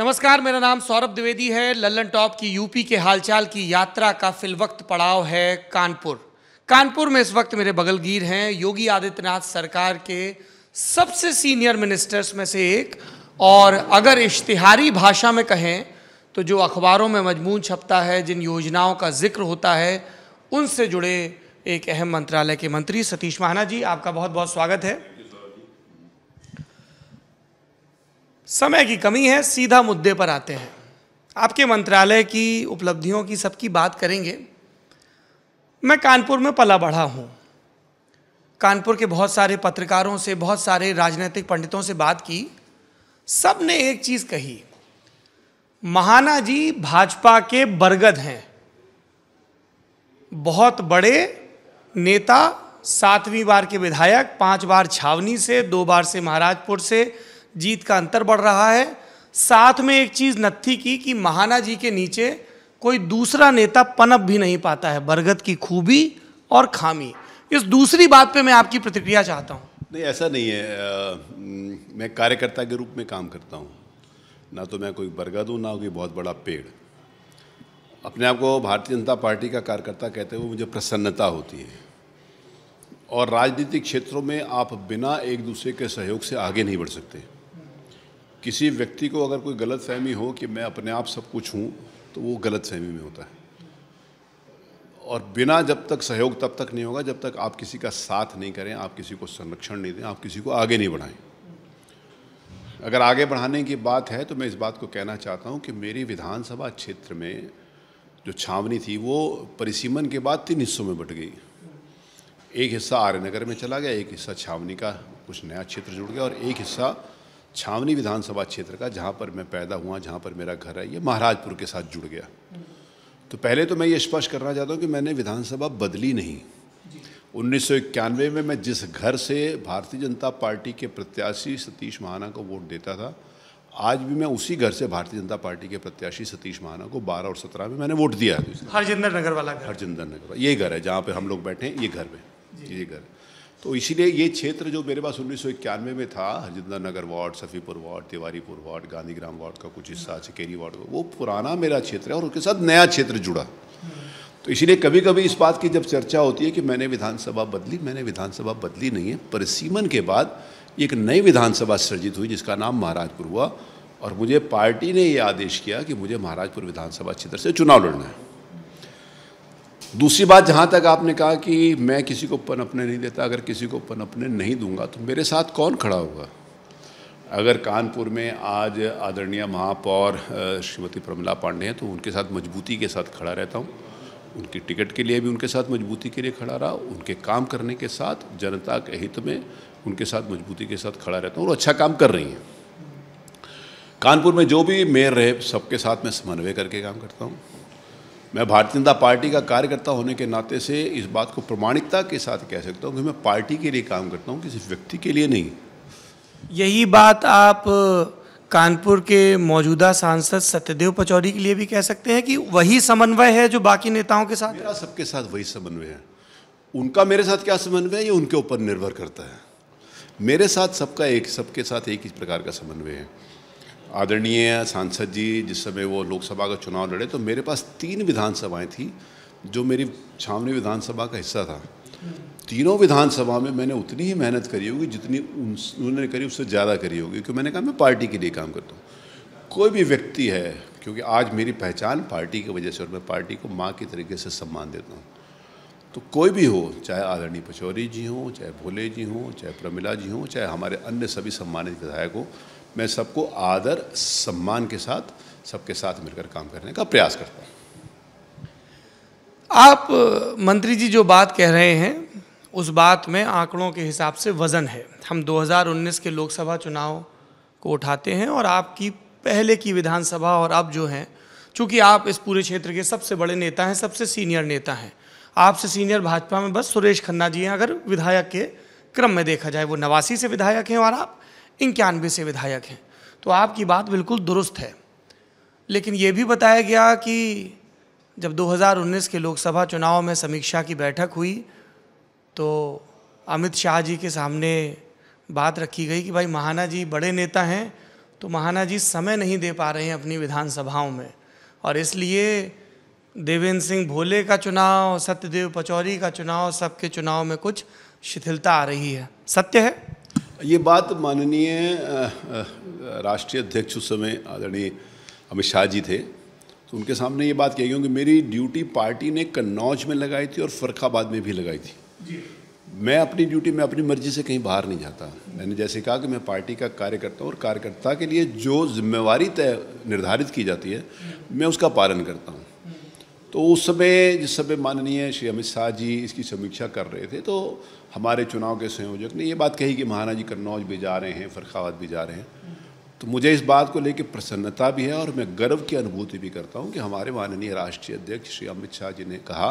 नमस्कार मेरा नाम सौरभ द्विवेदी है लल्लन टॉप की यूपी के हालचाल की यात्रा का फिलवक्त पड़ाव है कानपुर कानपुर में इस वक्त मेरे बगलगीर हैं योगी आदित्यनाथ सरकार के सबसे सीनियर मिनिस्टर्स में से एक और अगर इश्तिहारी भाषा में कहें तो जो अखबारों में मजमून छपता है जिन योजनाओं का जिक्र होता है उनसे जुड़े एक अहम मंत्रालय के मंत्री सतीश महाना जी आपका बहुत बहुत स्वागत है समय की कमी है सीधा मुद्दे पर आते हैं आपके मंत्रालय की उपलब्धियों की सबकी बात करेंगे मैं कानपुर में पला बढ़ा हूँ कानपुर के बहुत सारे पत्रकारों से बहुत सारे राजनीतिक पंडितों से बात की सब ने एक चीज़ कही महाना जी भाजपा के बरगद हैं बहुत बड़े नेता सातवीं बार के विधायक पांच बार छावनी से दो बार से महाराजपुर से जीत का अंतर बढ़ रहा है साथ में एक चीज़ नत्थी की कि महाना जी के नीचे कोई दूसरा नेता पनप भी नहीं पाता है बरगद की खूबी और खामी इस दूसरी बात पे मैं आपकी प्रतिक्रिया चाहता हूँ नहीं ऐसा नहीं है आ, मैं कार्यकर्ता के रूप में काम करता हूँ ना तो मैं कोई बरगद हूँ ना कोई बहुत बड़ा पेड़ अपने आप को भारतीय जनता पार्टी का कार्यकर्ता कहते हुए मुझे प्रसन्नता होती है और राजनीतिक क्षेत्रों में आप बिना एक दूसरे के सहयोग से आगे नहीं बढ़ सकते किसी व्यक्ति को अगर कोई गलत फहमी हो कि मैं अपने आप सब कुछ हूँ तो वो गलत फहमी में होता है और बिना जब तक सहयोग तब तक नहीं होगा जब तक आप किसी का साथ नहीं करें आप किसी को संरक्षण नहीं दें आप किसी को आगे नहीं बढ़ाएं अगर आगे बढ़ाने की बात है तो मैं इस बात को कहना चाहता हूँ कि मेरी विधानसभा क्षेत्र में जो छावनी थी वो परिसीमन के बाद तीन हिस्सों में बट गई एक हिस्सा आर्यनगर में चला गया एक हिस्सा छावनी का कुछ नया क्षेत्र जुड़ गया और एक हिस्सा छावनी विधानसभा क्षेत्र का जहाँ पर मैं पैदा हुआ जहाँ पर मेरा घर है ये महाराजपुर के साथ जुड़ गया तो पहले तो मैं ये स्पष्ट करना चाहता हूँ कि मैंने विधानसभा बदली नहीं उन्नीस में मैं जिस घर से भारतीय जनता पार्टी के प्रत्याशी सतीश महाना को वोट देता था आज भी मैं उसी घर से भारतीय जनता पार्टी के प्रत्याशी सतीश महाना को 12 और 17 में मैंने वोट दिया हरजिंदर नगर वाला हरजिंदर नगर वाला ये घर है जहाँ पे हम लोग बैठे हैं ये घर में ये घर है तो इसीलिए ये क्षेत्र जो मेरे पास उन्नीस में था Harjinder Nagar ward Safipur ward Tiwaripur ward Gandhigram ward का कुछ हिस्सा चिकेरी वार्ड का वो पुराना मेरा क्षेत्र है और उसके साथ नया क्षेत्र जुड़ा तो इसीलिए कभी कभी इस बात की जब चर्चा होती है कि मैंने विधानसभा बदली मैंने विधानसभा बदली नहीं है परिसीमन के बाद एक नई विधानसभा सृजित हुई जिसका नाम महाराजपुर हुआ और मुझे पार्टी ने ये आदेश किया कि मुझे महाराजपुर विधानसभा क्षेत्र से चुनाव लड़ना है दूसरी बात जहाँ तक आपने कहा कि मैं किसी को पनपने नहीं देता अगर किसी को पनपने नहीं दूंगा तो मेरे साथ कौन खड़ा होगा अगर कानपुर में आज आदरणीय महापौर श्रीमती प्रमिला पांडे हैं तो उनके साथ मजबूती के साथ खड़ा रहता हूँ उनकी टिकट के लिए भी उनके साथ मजबूती के लिए खड़ा रहा उनके काम करने के साथ जनता के हित में उनके साथ मजबूती के साथ खड़ा रहता हूँ और अच्छा काम कर रही हैं कानपुर में जो भी मेयर रहे सबके साथ मैं समन्वय करके काम करता हूँ मैं भारतीय जनता पार्टी का कार्यकर्ता होने के नाते से इस बात को प्रमाणिकता के साथ कह सकता हूँ कि मैं पार्टी के लिए काम करता हूँ किसी व्यक्ति के लिए नहीं यही बात आप कानपुर के मौजूदा सांसद सत्यदेव पचौरी के लिए भी कह सकते हैं कि वही समन्वय है जो बाकी नेताओं के साथ मेरा सबके साथ वही समन्वय है उनका मेरे साथ क्या समन्वय है ये उनके ऊपर निर्भर करता है मेरे साथ सबका एक सबके साथ एक ही प्रकार का समन्वय है आदरणीय सांसद जी जिस समय वो लोकसभा का चुनाव लड़े तो मेरे पास तीन विधानसभाएं थी जो मेरी छावनी विधानसभा का हिस्सा था तीनों विधानसभा में मैंने उतनी ही मेहनत करी होगी जितनी उन्होंने करी उससे ज़्यादा करी होगी क्योंकि मैंने कहा मैं पार्टी के लिए काम करता हूँ कोई भी व्यक्ति है क्योंकि आज मेरी पहचान पार्टी की वजह से और मैं पार्टी को माँ के तरीके से सम्मान देता हूँ तो कोई भी हो चाहे आदरणीय पचौरी जी हों चाहे भोले जी हों चाहे प्रमिला जी हों चाहे हमारे अन्य सभी सम्मानित विधायक हों मैं सबको आदर सम्मान के साथ सबके साथ मिलकर काम करने का प्रयास करता हूँ आप मंत्री जी जो बात कह रहे हैं उस बात में आंकड़ों के हिसाब से वज़न है हम 2019 के लोकसभा चुनाव को उठाते हैं और आपकी पहले की विधानसभा और अब जो हैं चूँकि आप इस पूरे क्षेत्र के सबसे बड़े नेता हैं सबसे सीनियर नेता हैं आपसे सीनियर भाजपा में बस सुरेश खन्ना जी हैं अगर विधायक के क्रम में देखा जाए वो नवासी से विधायक हैं और आप इक्यानवे से विधायक हैं तो आपकी बात बिल्कुल दुरुस्त है लेकिन ये भी बताया गया कि जब 2019 के लोकसभा चुनाव में समीक्षा की बैठक हुई तो अमित शाह जी के सामने बात रखी गई कि भाई महाना जी बड़े नेता हैं तो महाना जी समय नहीं दे पा रहे हैं अपनी विधानसभाओं में और इसलिए देवेंद्र सिंह भोले का चुनाव सत्यदेव पचौरी का चुनाव सबके चुनाव में कुछ शिथिलता आ रही है सत्य है ये बात माननीय राष्ट्रीय अध्यक्ष उस समय आदरणीय अमित शाह जी थे तो उनके सामने ये बात कही क्योंकि मेरी ड्यूटी पार्टी ने कन्नौज में लगाई थी और फरखाबाद में भी लगाई थी मैं अपनी ड्यूटी में अपनी मर्जी से कहीं बाहर नहीं जाता मैंने जैसे कहा कि मैं पार्टी का कार्यकर्ता हूँ और कार्यकर्ता के लिए जो जिम्मेवारी तय निर्धारित की जाती है मैं उसका पालन करता हूँ तो उस समय जिस समय माननीय श्री अमित शाह जी इसकी समीक्षा कर रहे थे तो हमारे चुनाव के संयोजक ने ये बात कही कि महाराज जी कन्नौज भी जा रहे हैं फरखाबाद भी जा रहे हैं तो मुझे इस बात को लेकर प्रसन्नता भी है और मैं गर्व की अनुभूति भी करता हूँ कि हमारे माननीय राष्ट्रीय अध्यक्ष श्री अमित शाह जी ने कहा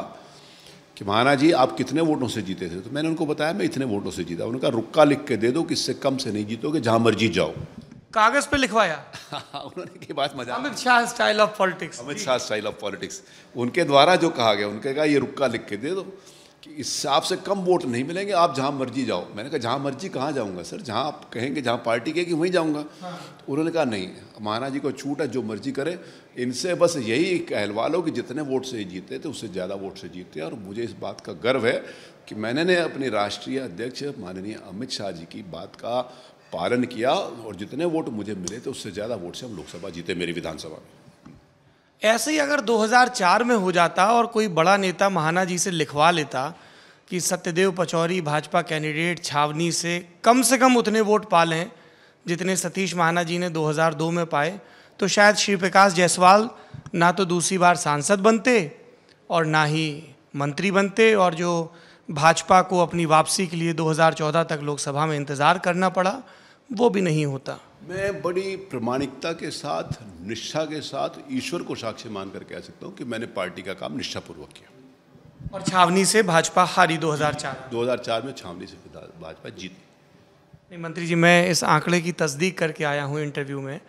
कि महाना जी आप कितने वोटों से जीते थे तो मैंने उनको बताया मैं इतने वोटों से जीता उनका रुक्का लिख के दे दो कि इससे कम से नहीं जीतोगे जहाँ मर्जी जाओ कागज पे लिखवाया उन्होंने की बात मजा Amit Shah style of politics Amit Shah style of politics उनके द्वारा जो कहा गया उनके कहा ये रुक्का लिख के दे दो कि इससे आपसे कम वोट नहीं मिलेंगे आप जहाँ मर्जी जाओ मैंने कहा जहाँ मर्जी कहाँ जाऊँगा सर जहाँ आप कहेंगे जहाँ पार्टी कहेगी वहीं जाऊँगा हाँ। तो उन्होंने कहा नहीं महाराज जी को छूट है जो मर्जी करे इनसे बस यही कहलवा लो कि जितने वोट से जीते थे तो उससे ज़्यादा वोट से जीते और मुझे इस बात का गर्व है कि मैंने अपने राष्ट्रीय अध्यक्ष माननीय अमित शाह जी की बात का पालन किया और जितने वोट मुझे मिले थे तो उससे ज़्यादा वोट से हम लोकसभा जीते मेरी विधानसभा में ऐसे ही अगर 2004 में हो जाता और कोई बड़ा नेता महाना जी से लिखवा लेता कि सत्यदेव पचौरी भाजपा कैंडिडेट छावनी से कम से कम उतने वोट पा लें जितने सतीश महाना जी ने 2002 में पाए तो शायद श्री प्रकाश जायसवाल ना तो दूसरी बार सांसद बनते और ना ही मंत्री बनते और जो भाजपा को अपनी वापसी के लिए 2014 तक लोकसभा में इंतज़ार करना पड़ा वो भी नहीं होता मैं बड़ी प्रमाणिकता के साथ निष्ठा के साथ ईश्वर को साक्ष्य मानकर कह सकता हूँ कि मैंने पार्टी का काम निष्ठापूर्वक किया और छावनी से भाजपा हारी 2004 2004 में छावनी से भाजपा जीती नहीं मंत्री जी मैं इस आंकड़े की तस्दीक करके आया हूँ इंटरव्यू में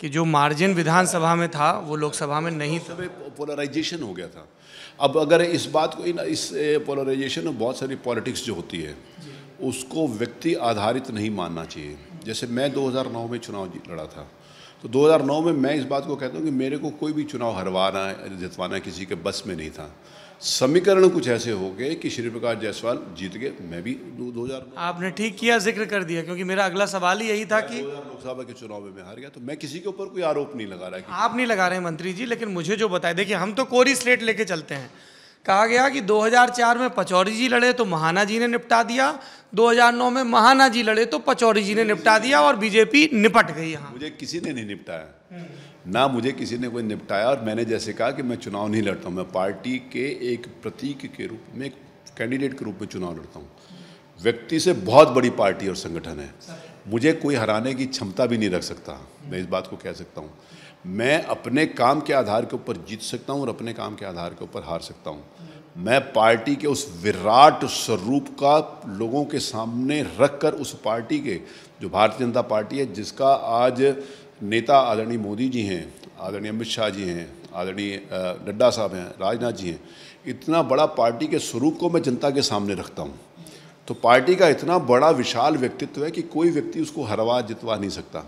कि जो मार्जिन विधानसभा में था वो लोकसभा में नहीं था पोलराइजेशन हो गया था अब अगर इस बात को इन इस पोलराइजेशन में बहुत सारी पॉलिटिक्स जो होती है उसको व्यक्ति आधारित नहीं मानना चाहिए जैसे मैं 2009 में चुनाव लड़ा था तो 2009 में मैं इस बात को कहता हूँ कि मेरे को कोई भी चुनाव हरवाना जितवाना किसी के बस में नहीं था समीकरण कुछ ऐसे हो गए कि श्री प्रकाश जायसवाल जीत गए मैं भी दो हजार आपने ठीक किया जिक्र कर दिया क्योंकि मेरा अगला सवाल ही यही था कि लोकसभा के चुनाव में मैं हार गया तो मैं किसी के ऊपर कोई आरोप नहीं लगा रहा है आप नहीं लगा रहे हैं मंत्री जी लेकिन मुझे जो बताया देखिए हम तो कोरी स्लेट लेके चलते हैं कहा गया कि 2004 में पचौरी जी लड़े तो महाना जी ने निपटा दिया 2009 में महाना जी लड़े तो पचौरी जी ने निपटा दिया और बीजेपी निपट गई यहाँ मुझे किसी ने नहीं निपटाया ना मुझे किसी ने कोई निपटाया और मैंने जैसे कहा कि मैं चुनाव नहीं लड़ता हूँ मैं पार्टी के एक प्रतीक के रूप में एक कैंडिडेट के रूप में चुनाव लड़ता हूँ व्यक्ति से बहुत बड़ी पार्टी और संगठन है मुझे कोई हराने की क्षमता भी नहीं रख सकता मैं इस बात को कह सकता हूँ मैं अपने काम के आधार के ऊपर जीत सकता हूँ और अपने काम के आधार के ऊपर हार सकता हूँ मैं पार्टी के उस विराट स्वरूप का लोगों के सामने रख कर उस पार्टी के जो भारतीय जनता पार्टी है जिसका आज नेता आदरणीय मोदी जी हैं आदरणीय अमित शाह जी हैं आदरणीय नड्डा साहब हैं राजनाथ जी हैं इतना बड़ा पार्टी के स्वरूप को मैं जनता के सामने रखता हूँ तो पार्टी का इतना बड़ा विशाल व्यक्तित्व है कि कोई व्यक्ति उसको हरवा जितवा नहीं सकता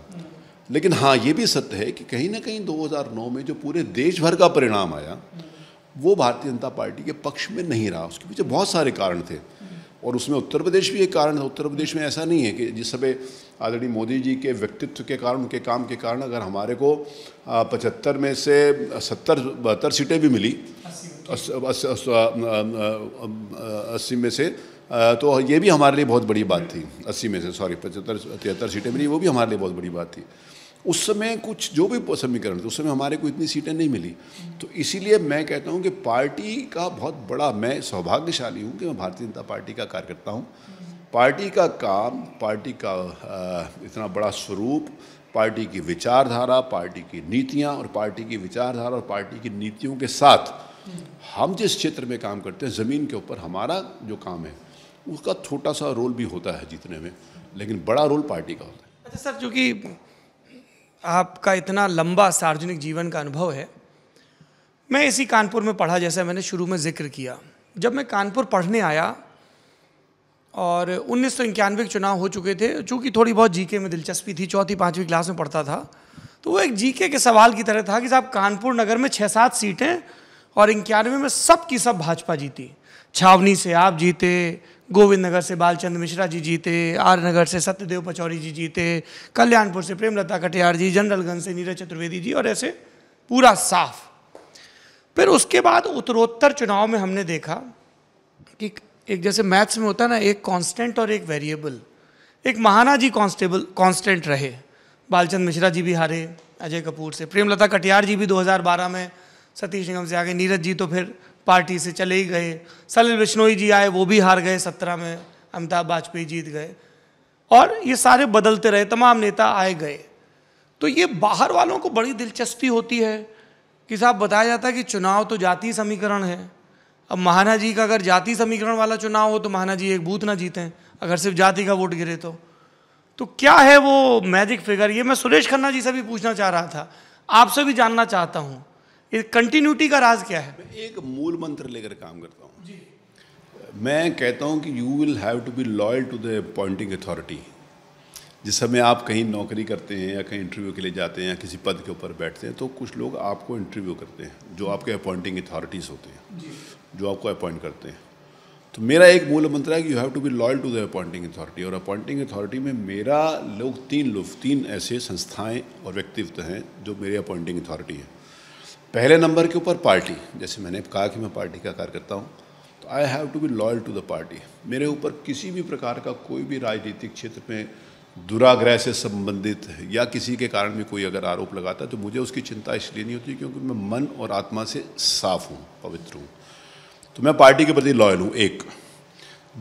लेकिन हाँ ये भी सत्य है कि कहीं ना कहीं 2009 में जो पूरे देश भर का परिणाम आया वो भारतीय जनता पार्टी के पक्ष में नहीं रहा उसके पीछे बहुत सारे कारण थे और उसमें उत्तर प्रदेश भी एक कारण था उत्तर प्रदेश में ऐसा नहीं है कि जिस समय आदरणीय मोदी जी के व्यक्तित्व के कारण उनके काम के कारण अगर हमारे को पचहत्तर में से सत्तर बहत्तर सीटें भी मिली अस्सी में से तो ये भी हमारे लिए बहुत बड़ी बात थी अस्सी में से सॉरी पचहत्तर तिहत्तर सीटें मिली वो भी हमारे लिए बहुत बड़ी बात थी उस समय कुछ जो भी समीकरण थे उस समय हमारे को इतनी सीटें नहीं मिली तो इसीलिए मैं कहता हूँ कि पार्टी का बहुत बड़ा मैं सौभाग्यशाली हूँ कि मैं भारतीय जनता पार्टी का कार्यकर्ता हूँ पार्टी का काम पार्टी का इतना बड़ा स्वरूप पार्टी की विचारधारा पार्टी की नीतियाँ और पार्टी की विचारधारा और पार्टी की नीतियों के साथ हम जिस क्षेत्र में काम करते हैं ज़मीन के ऊपर हमारा जो काम है उसका छोटा सा रोल भी होता है जीतने में लेकिन बड़ा रोल पार्टी का होता है अच्छा सर चूँकि आपका इतना लंबा सार्वजनिक जीवन का अनुभव है मैं इसी कानपुर में पढ़ा जैसा मैंने शुरू में जिक्र किया जब मैं कानपुर पढ़ने आया और उन्नीस सौ इक्यानवे चुनाव हो चुके थे चूँकि थोड़ी बहुत जीके में दिलचस्पी थी चौथी पाँचवीं क्लास में पढ़ता था तो वो एक जीके के सवाल की तरह था कि साहब कानपुर नगर में छः सात सीटें और इक्यानवे में सब की सब भाजपा जीती छावनी से आप जीते गोविंद नगर से बालचंद मिश्रा जी जीते आर नगर से सत्यदेव पचौरी जी जीते कल्याणपुर से प्रेमलता कटियार जी जनरलगंज से नीरज चतुर्वेदी जी और ऐसे पूरा साफ फिर उसके बाद उत्तरोत्तर चुनाव में हमने देखा कि एक जैसे मैथ्स में होता है ना एक कांस्टेंट और एक वेरिएबल एक महाना जी कांस्टेबल कांस्टेंट रहे बालचंद मिश्रा जी भी हारे अजय कपूर से प्रेमलता कटियार जी भी 2012 में सतीश निगम से आगे नीरज जी तो फिर पार्टी से चले ही गए सलिल बिश्नोई जी आए वो भी हार गए सत्रह में अमिताभ वाजपेयी जीत गए और ये सारे बदलते रहे तमाम नेता आए गए तो ये बाहर वालों को बड़ी दिलचस्पी होती है कि साहब बताया जाता है कि चुनाव तो जाति समीकरण है अब महाना जी का अगर जाति समीकरण वाला चुनाव हो तो महाना जी एक बूथ ना जीतें अगर सिर्फ जाति का वोट गिरे तो तो क्या है वो मैजिक फिगर ये मैं सुरेश खन्ना जी से भी पूछना चाह रहा था आपसे भी जानना चाहता हूँ ये कंटिन्यूटी का राज क्या है मैं एक मूल मंत्र लेकर काम करता हूँ मैं कहता हूँ कि you will have to be loyal to the appointing authority जिस समय आप कहीं नौकरी करते हैं या कहीं इंटरव्यू के लिए जाते हैं या किसी पद के ऊपर बैठते हैं तो कुछ लोग आपको इंटरव्यू करते हैं जो आपके अपॉइंटिंग अथॉरिटीज़ होते हैं जो आपको अपॉइंट करते हैं तो मेरा एक मूल मंत्र है कि you have to be loyal to the appointing authority और अपॉइंटिंग अथॉरिटी में मेरा लोग तीन लोग तीन ऐसे संस्थाएं और व्यक्तित्व हैं जो मेरे अपॉइंटिंग अथॉरिटी हैं पहले नंबर के ऊपर पार्टी जैसे मैंने कहा कि मैं पार्टी का कार्यकर्ता हूँ तो I have to be loyal to the party मेरे ऊपर किसी भी प्रकार का कोई भी राजनीतिक क्षेत्र में दुराग्रह से संबंधित या किसी के कारण भी कोई अगर आरोप लगाता है तो मुझे उसकी चिंता इसलिए नहीं होती क्योंकि मैं मन और आत्मा से साफ हूँ पवित्र हूँ तो मैं पार्टी के प्रति लॉयल हूँ एक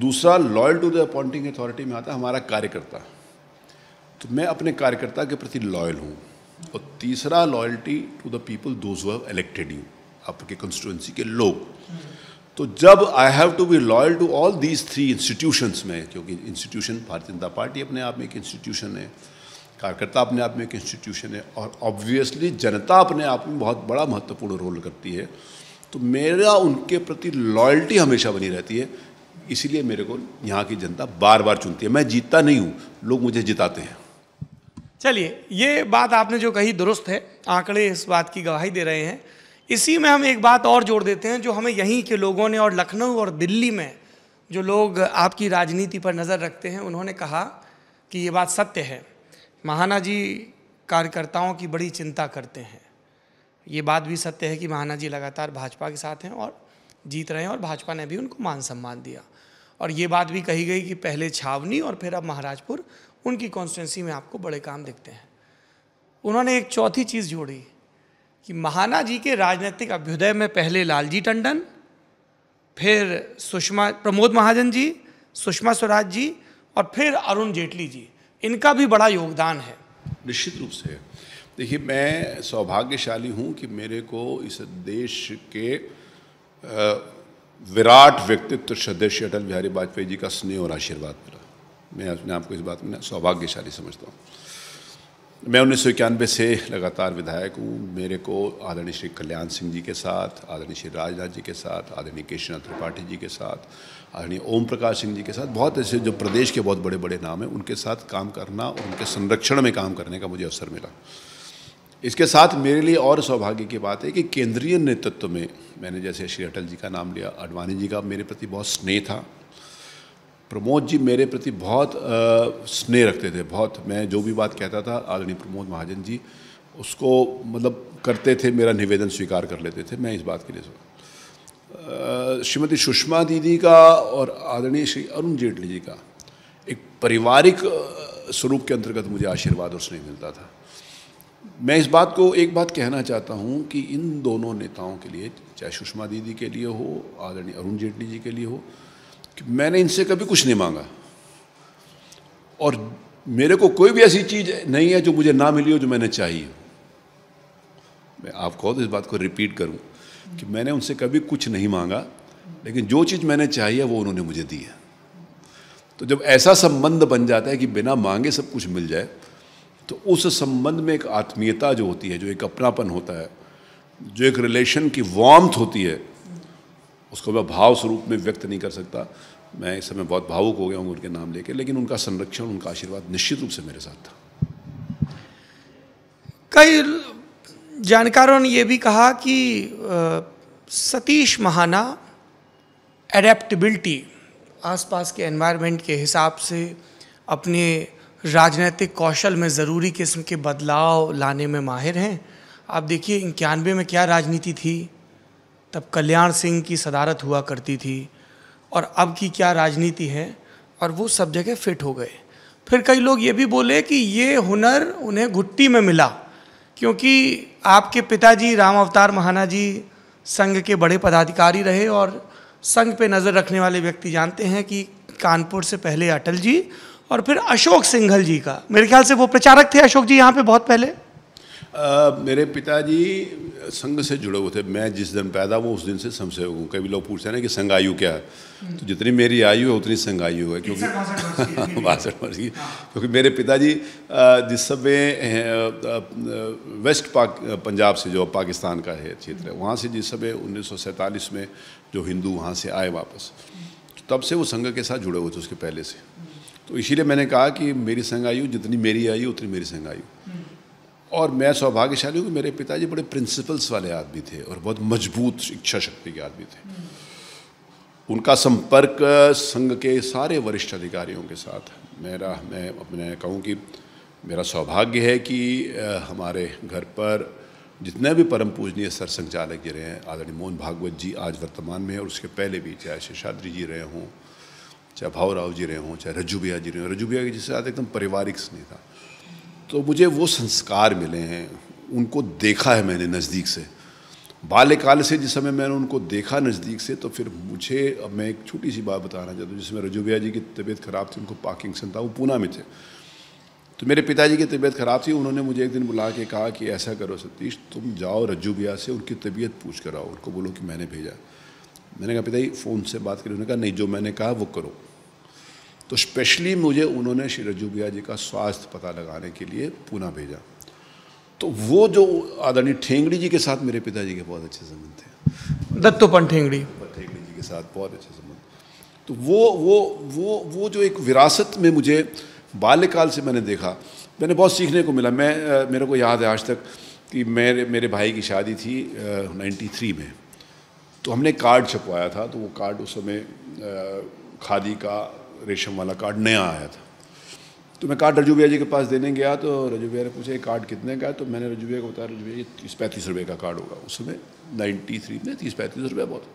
दूसरा loyal to the appointing authority में आता है हमारा कार्यकर्ता तो मैं अपने कार्यकर्ता के प्रति लॉयल हूँ और तीसरा loyalty to the people those have elected you आपके कंस्टिट्यूंसी के लोग तो जब I have to be loyal to all these three institutions में क्योंकि इंस्टीट्यूशन भारतीय जनता पार्टी अपने आप में एक इंस्टीट्यूशन है कार्यकर्ता अपने आप में एक इंस्टीट्यूशन है और ऑब्वियसली जनता अपने आप में बहुत बड़ा महत्वपूर्ण रोल करती है तो मेरा उनके प्रति लॉयल्टी हमेशा बनी रहती है इसीलिए मेरे को यहाँ की जनता बार बार चुनती है मैं जीतता नहीं हूँ लोग मुझे जिताते हैं चलिए ये बात आपने जो कही दुरुस्त है आंकड़े इस बात की गवाही दे रहे हैं इसी में हम एक बात और जोड़ देते हैं जो हमें यहीं के लोगों ने और लखनऊ और दिल्ली में जो लोग आपकी राजनीति पर नज़र रखते हैं उन्होंने कहा कि ये बात सत्य है महाना जी कार्यकर्ताओं की बड़ी चिंता करते हैं ये बात भी सत्य है कि महाना जी लगातार भाजपा के साथ हैं और जीत रहे हैं और भाजपा ने भी उनको मान सम्मान दिया और ये बात भी कही गई कि पहले छावनी और फिर अब महाराजपुर उनकी कॉन्स्टिटेंसी में आपको बड़े काम दिखते हैं उन्होंने एक चौथी चीज़ जोड़ी कि महाना जी के राजनीतिक अभ्युदय में पहले लालजी टंडन फिर सुषमा प्रमोद महाजन जी सुषमा स्वराज जी और फिर अरुण जेटली जी इनका भी बड़ा योगदान है निश्चित रूप से देखिए मैं सौभाग्यशाली हूँ कि मेरे को इस देश के विराट व्यक्तित्व सदस्य अटल बिहारी वाजपेयी जी का स्नेह और आशीर्वाद मिला मैं अपने आप को इस बात में सौभाग्यशाली समझता हूँ मैं उन्नीस सौ से लगातार विधायक हूँ मेरे को आदरणीय श्री कल्याण सिंह जी के साथ आदरणीय श्री राजनाथ जी के साथ आदरणीय केशनाथ त्रिपाठी जी के साथ आदरणीय ओम प्रकाश सिंह जी के साथ बहुत ऐसे जो प्रदेश के बहुत बड़े बड़े नाम हैं उनके साथ काम करना और उनके संरक्षण में काम करने का मुझे अवसर मिला इसके साथ मेरे लिए और सौभाग्य की बात है कि केंद्रीय नेतृत्व में मैंने जैसे श्री अटल जी का नाम लिया अडवाणी जी का मेरे प्रति बहुत स्नेह था प्रमोद जी मेरे प्रति बहुत स्नेह रखते थे बहुत मैं जो भी बात कहता था आदरणीय प्रमोद महाजन जी उसको मतलब करते थे मेरा निवेदन स्वीकार कर लेते थे मैं इस बात के लिए श्रीमती सुषमा दीदी का और आदरणीय श्री अरुण जेटली जी का एक पारिवारिक स्वरूप के अंतर्गत मुझे आशीर्वाद और स्नेह मिलता था मैं इस बात को एक बात कहना चाहता हूँ कि इन दोनों नेताओं के लिए चाहे सुषमा दीदी के लिए हो आदरणीय अरुण जेटली जी के लिए हो कि मैंने इनसे कभी कुछ नहीं मांगा और मेरे को कोई भी ऐसी चीज़ नहीं है जो मुझे ना मिली हो जो मैंने चाहिए मैं आपको इस बात को रिपीट करूं कि मैंने उनसे कभी कुछ नहीं मांगा लेकिन जो चीज़ मैंने चाहिए वो उन्होंने मुझे दी है तो जब ऐसा संबंध बन जाता है कि बिना मांगे सब कुछ मिल जाए तो उस संबंध में एक आत्मीयता जो होती है जो एक अपनापन होता है जो एक रिलेशन की वार्म होती है उसको मैं भाव स्वरूप में व्यक्त नहीं कर सकता मैं इस समय बहुत भावुक हो गया हूँ उनके नाम लेके लेकिन उनका संरक्षण उनका आशीर्वाद निश्चित रूप से मेरे साथ था कई जानकारों ने यह भी कहा कि सतीश महाना एडेप्टबिलिटी आसपास के एनवायरनमेंट के हिसाब से अपने राजनीतिक कौशल में ज़रूरी किस्म के बदलाव लाने में माहिर हैं आप देखिए इक्यानवे में क्या राजनीति थी तब कल्याण सिंह की सदारत हुआ करती थी और अब की क्या राजनीति है और वो सब जगह फिट हो गए फिर कई लोग ये भी बोले कि ये हुनर उन्हें घुट्टी में मिला क्योंकि आपके पिताजी राम अवतार महाना जी संघ के बड़े पदाधिकारी रहे और संघ पे नज़र रखने वाले व्यक्ति जानते हैं कि कानपुर से पहले अटल जी और फिर अशोक सिंघल जी का मेरे ख्याल से वो प्रचारक थे अशोक जी यहाँ पे बहुत पहले मेरे पिताजी संघ से जुड़े हुए थे मैं जिस दिन पैदा हुआ उस दिन से संघ से हूँ कभी लोग पूछते हैं ना कि संघ आयु क्या है तो जितनी मेरी आयु है उतनी संघ आयु है क्योंकि बासठ वर्ष की हाँ। क्योंकि मेरे पिताजी जिस समय वेस्ट पाक पंजाब से जो पाकिस्तान का है क्षेत्र है वहाँ से जिस समय उन्नीस में जो हिंदू वहाँ से आए वापस तब से वो संघ के साथ जुड़े हुए थे उसके पहले से तो इसीलिए मैंने कहा कि मेरी संघ आयु जितनी मेरी आयु उतनी मेरी संघ आयु और मैं सौभाग्यशाली हूँ कि मेरे पिताजी बड़े प्रिंसिपल्स वाले आदमी थे और बहुत मजबूत इच्छा शक्ति के आदमी थे उनका संपर्क संघ के सारे वरिष्ठ अधिकारियों के साथ मेरा मैं अपने कहूँ कि मेरा सौभाग्य है कि हमारे घर पर जितने भी परम पूजनीय सर संचालक जी रहे हैं आदरणीय मोहन भागवत जी आज वर्तमान में और उसके पहले भी चाहे शेषाद्री जी रहे हों चाहे भाव राव जी रहे हों चाहे रजू भैया जी रहे हों रजू भैया के जिससे आज एकदम पारिवारिक स्नेह था तो मुझे वो संस्कार मिले हैं उनको देखा है मैंने नज़दीक से बाल्यकाल से जिस समय मैंने उनको देखा नज़दीक से तो फिर मुझे अब मैं एक छोटी सी बात बताना चाहता हूँ जिसमें रजू भैया जी की तबीयत ख़राब थी उनको पार्किंगसन था वो पूना में थे तो मेरे पिताजी की तबीयत ख़राब थी उन्होंने मुझे एक दिन बुला के कहा कि ऐसा करो सतीश तुम जाओ रज्जू भैया से उनकी तबीयत पूछ कर आओ उनको बोलो कि मैंने भेजा मैंने कहा पिताजी फ़ोन से बात करी उन्होंने कहा नहीं जो मैंने कहा वो करो तो स्पेशली मुझे उन्होंने श्री रज्जू भैया जी का स्वास्थ्य पता लगाने के लिए पूना भेजा तो वो जो आदरणीय ठेंगड़ी जी के साथ मेरे पिताजी के बहुत अच्छे संबंध थे दत्तोपन ठेंगड़ी ठेंगड़ी जी के साथ बहुत अच्छे संबंध तो वो वो वो वो जो एक विरासत में मुझे बाल्यकाल से मैंने देखा मैंने बहुत सीखने को मिला मैं मेरे को याद है आज तक कि मेरे मेरे भाई की शादी थी नाइन्टी थ्री में तो हमने कार्ड छपवाया था तो वो कार्ड उस समय खादी का रेशम वाला कार्ड नया आया था तो मैं कार्ड रजू भैया जी के पास देने गया तो रजू भैया ने पूछा ये कार्ड कितने का है तो मैंने रजू भैया को बताया रजू भैया तीस पैंतीस रुपये का कार्ड होगा उस समय नाइन्टी थ्री में तीस पैंतीस रुपये बहुत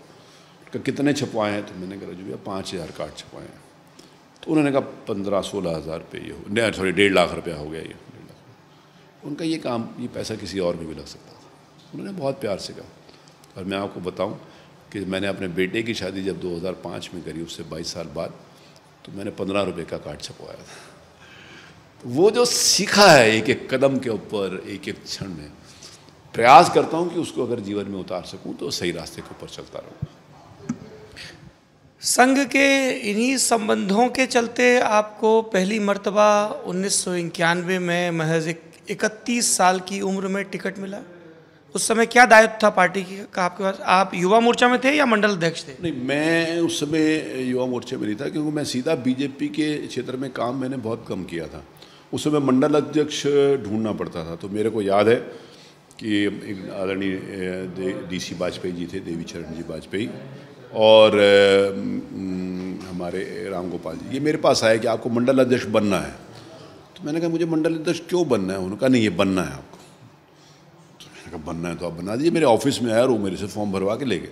का कितने छपवाए हैं तो मैंने कहा रजू भैया पाँच हज़ार कार्ड छपवाए हैं तो उन्होंने कहा पंद्रह सोलह हज़ार रुपये ये हो नहीं सॉरी डेढ़ लाख रुपया हो गया ये डेढ़ लाख उनका ये काम ये पैसा किसी और में भी लग सकता था उन्होंने बहुत प्यार से कहा और मैं आपको बताऊँ कि मैंने अपने बेटे की शादी जब दो में करी उससे बाईस साल बाद तो मैंने पंद्रह रुपये का कार्ड छपवाया था तो वो जो सीखा है एक एक कदम के ऊपर एक एक क्षण में प्रयास करता हूं कि उसको अगर जीवन में उतार सकूं तो सही रास्ते के ऊपर चलता रहूं संघ के इन्हीं संबंधों के चलते आपको पहली मरतबा उन्नीस में महज इकतीस साल की उम्र में टिकट मिला उस समय क्या दायित्व था पार्टी का आपके पास आप युवा मोर्चा में थे या मंडल अध्यक्ष थे नहीं मैं उस समय युवा मोर्चे में नहीं था क्योंकि मैं सीधा बीजेपी के क्षेत्र में काम मैंने बहुत कम किया था उस समय मंडल अध्यक्ष ढूंढना पड़ता था तो मेरे को याद है कि एक आदरणीय डी सी वाजपेयी जी थे देवी चरण जी वाजपेयी और हमारे राम गोपाल जी ये मेरे पास आया कि आपको मंडल अध्यक्ष बनना है तो मैंने कहा मुझे मंडल अध्यक्ष क्यों बनना है उन्होंने कहा नहीं ये बनना है आपको कहा बनना है तो आप बना दिए मेरे ऑफिस में आया और वो मेरे से फॉर्म भरवा के ले गए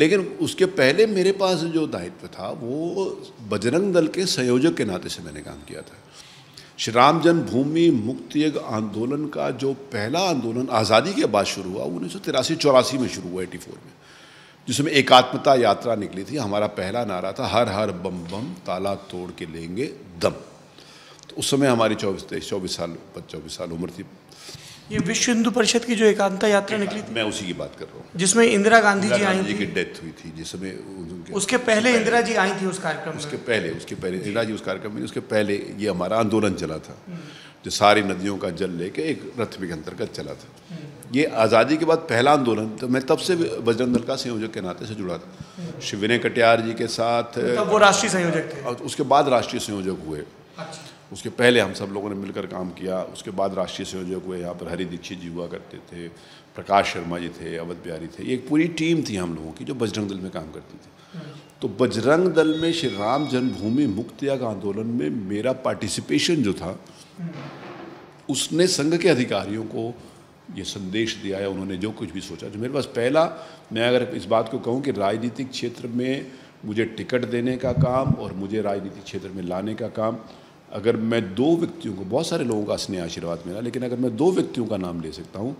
लेकिन उसके पहले मेरे पास जो दायित्व था वो बजरंग दल के संयोजक के नाते से मैंने काम किया था श्री राम जन्मभूमि मुक्ति आंदोलन का जो पहला आंदोलन आज़ादी के बाद शुरू हुआ उन्नीस सौ तिरासी चौरासी में शुरू हुआ एटी फोर में जिसमें एकात्मता यात्रा निकली थी हमारा पहला नारा था हर हर बम बम ताला तोड़ के लेंगे दम तो उस समय हमारी चौबीस तेईस चौबीस साल चौबीस साल उम्र थी ये विश्व हिंदू परिषद की जो एकांता यात्रा निकली थी मैं उसी की बात कर रहा हूँ जिसमें इंदिरा गांधी जी आई की डेथ हुई थी जिस समय उसके, पहले इंदिरा जी आई थी उस कार्यक्रम उसके पहले उसके पहले इंदिरा जी उस कार्यक्रम में उसके पहले ये हमारा आंदोलन चला था जो सारी नदियों का जल लेके एक रथ के अंतर्गत चला था ये आज़ादी के बाद पहला आंदोलन तो मैं तब से बजरंग दल का संयोजक के नाते से जुड़ा था हम्म। श्री विनय कटियार जी के साथ वो राष्ट्रीय संयोजक थे और उसके बाद राष्ट्रीय संयोजक हुए उसके पहले हम सब लोगों ने मिलकर काम किया उसके बाद राष्ट्रीय संयोजक हुए यहाँ पर हरि दीक्षित जी हुआ करते थे प्रकाश शर्मा जी थे अवध बिहारी थे एक पूरी टीम थी हम लोगों की जो बजरंग दल में काम करती थी तो बजरंग दल में श्री राम जन्मभूमि मुक्त आंदोलन में मेरा पार्टिसिपेशन जो था उसने संघ के अधिकारियों को ये संदेश दिया है उन्होंने जो कुछ भी सोचा जो मेरे पास पहला मैं अगर इस बात को कहूँ कि राजनीतिक क्षेत्र में मुझे टिकट देने का काम और मुझे राजनीतिक क्षेत्र में लाने का काम अगर मैं दो व्यक्तियों को बहुत सारे लोगों का स्नेह आशीर्वाद मिला लेकिन अगर मैं दो व्यक्तियों का नाम ले सकता हूँ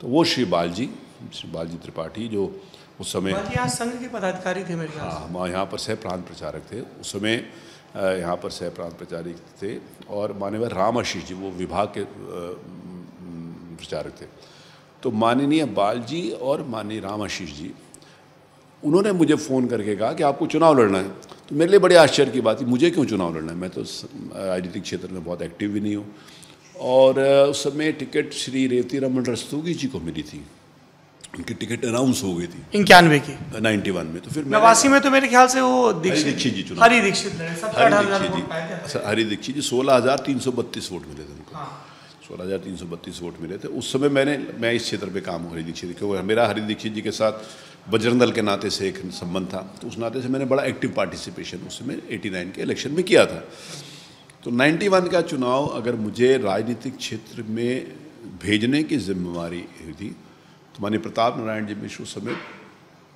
तो वो श्री बालजी श्री बालजी त्रिपाठी जो उस समय संघ के पदाधिकारी थे मेरे हाँ माँ यहाँ पर सह प्रांत प्रचारक थे उस समय यहाँ पर सह प्रांत प्रचारक थे और माननीय राम आशीष जी वो विभाग के प्रचारक थे तो माननीय बालजी और माननीय राम आशीष जी उन्होंने मुझे फ़ोन करके कहा कि आपको चुनाव लड़ना है तो मेरे लिए बड़े आश्चर्य की बात थी मुझे क्यों चुनाव लड़ना है मैं तो राजनीतिक क्षेत्र में बहुत एक्टिव भी नहीं हूँ और उस समय टिकट श्री रेवती रमन रस्तोगी जी को मिली थी उनकी टिकट अनाउंस हो गई थी इक्यानवे की नाइन्टी वन में तो फिर नवासी में तो मेरे ख्याल से वो दीक्षित दीक्षित जी चुनाव हरी दीक्षित हरी दीक्षित जी अच्छा, हरी दीक्षित जी सोलह हज़ार तीन सौ बत्तीस वोट मिले थे उनको हाँ। सोलह हज़ार तीन सौ बत्तीस वोट मिले थे उस समय मैंने मैं इस क्षेत्र पे काम हूँ हरी दीक्षित क्योंकि मेरा हरी दीक्षित जी के साथ बजरंग दल के नाते से एक संबंध था तो उस नाते से मैंने बड़ा एक्टिव पार्टिसिपेशन उस समय एटी नाइन के इलेक्शन में किया था तो 91 का चुनाव अगर मुझे राजनीतिक क्षेत्र में भेजने की जिम्मेवारी थी तो माननीय प्रताप नारायण जी मिश्र उस समय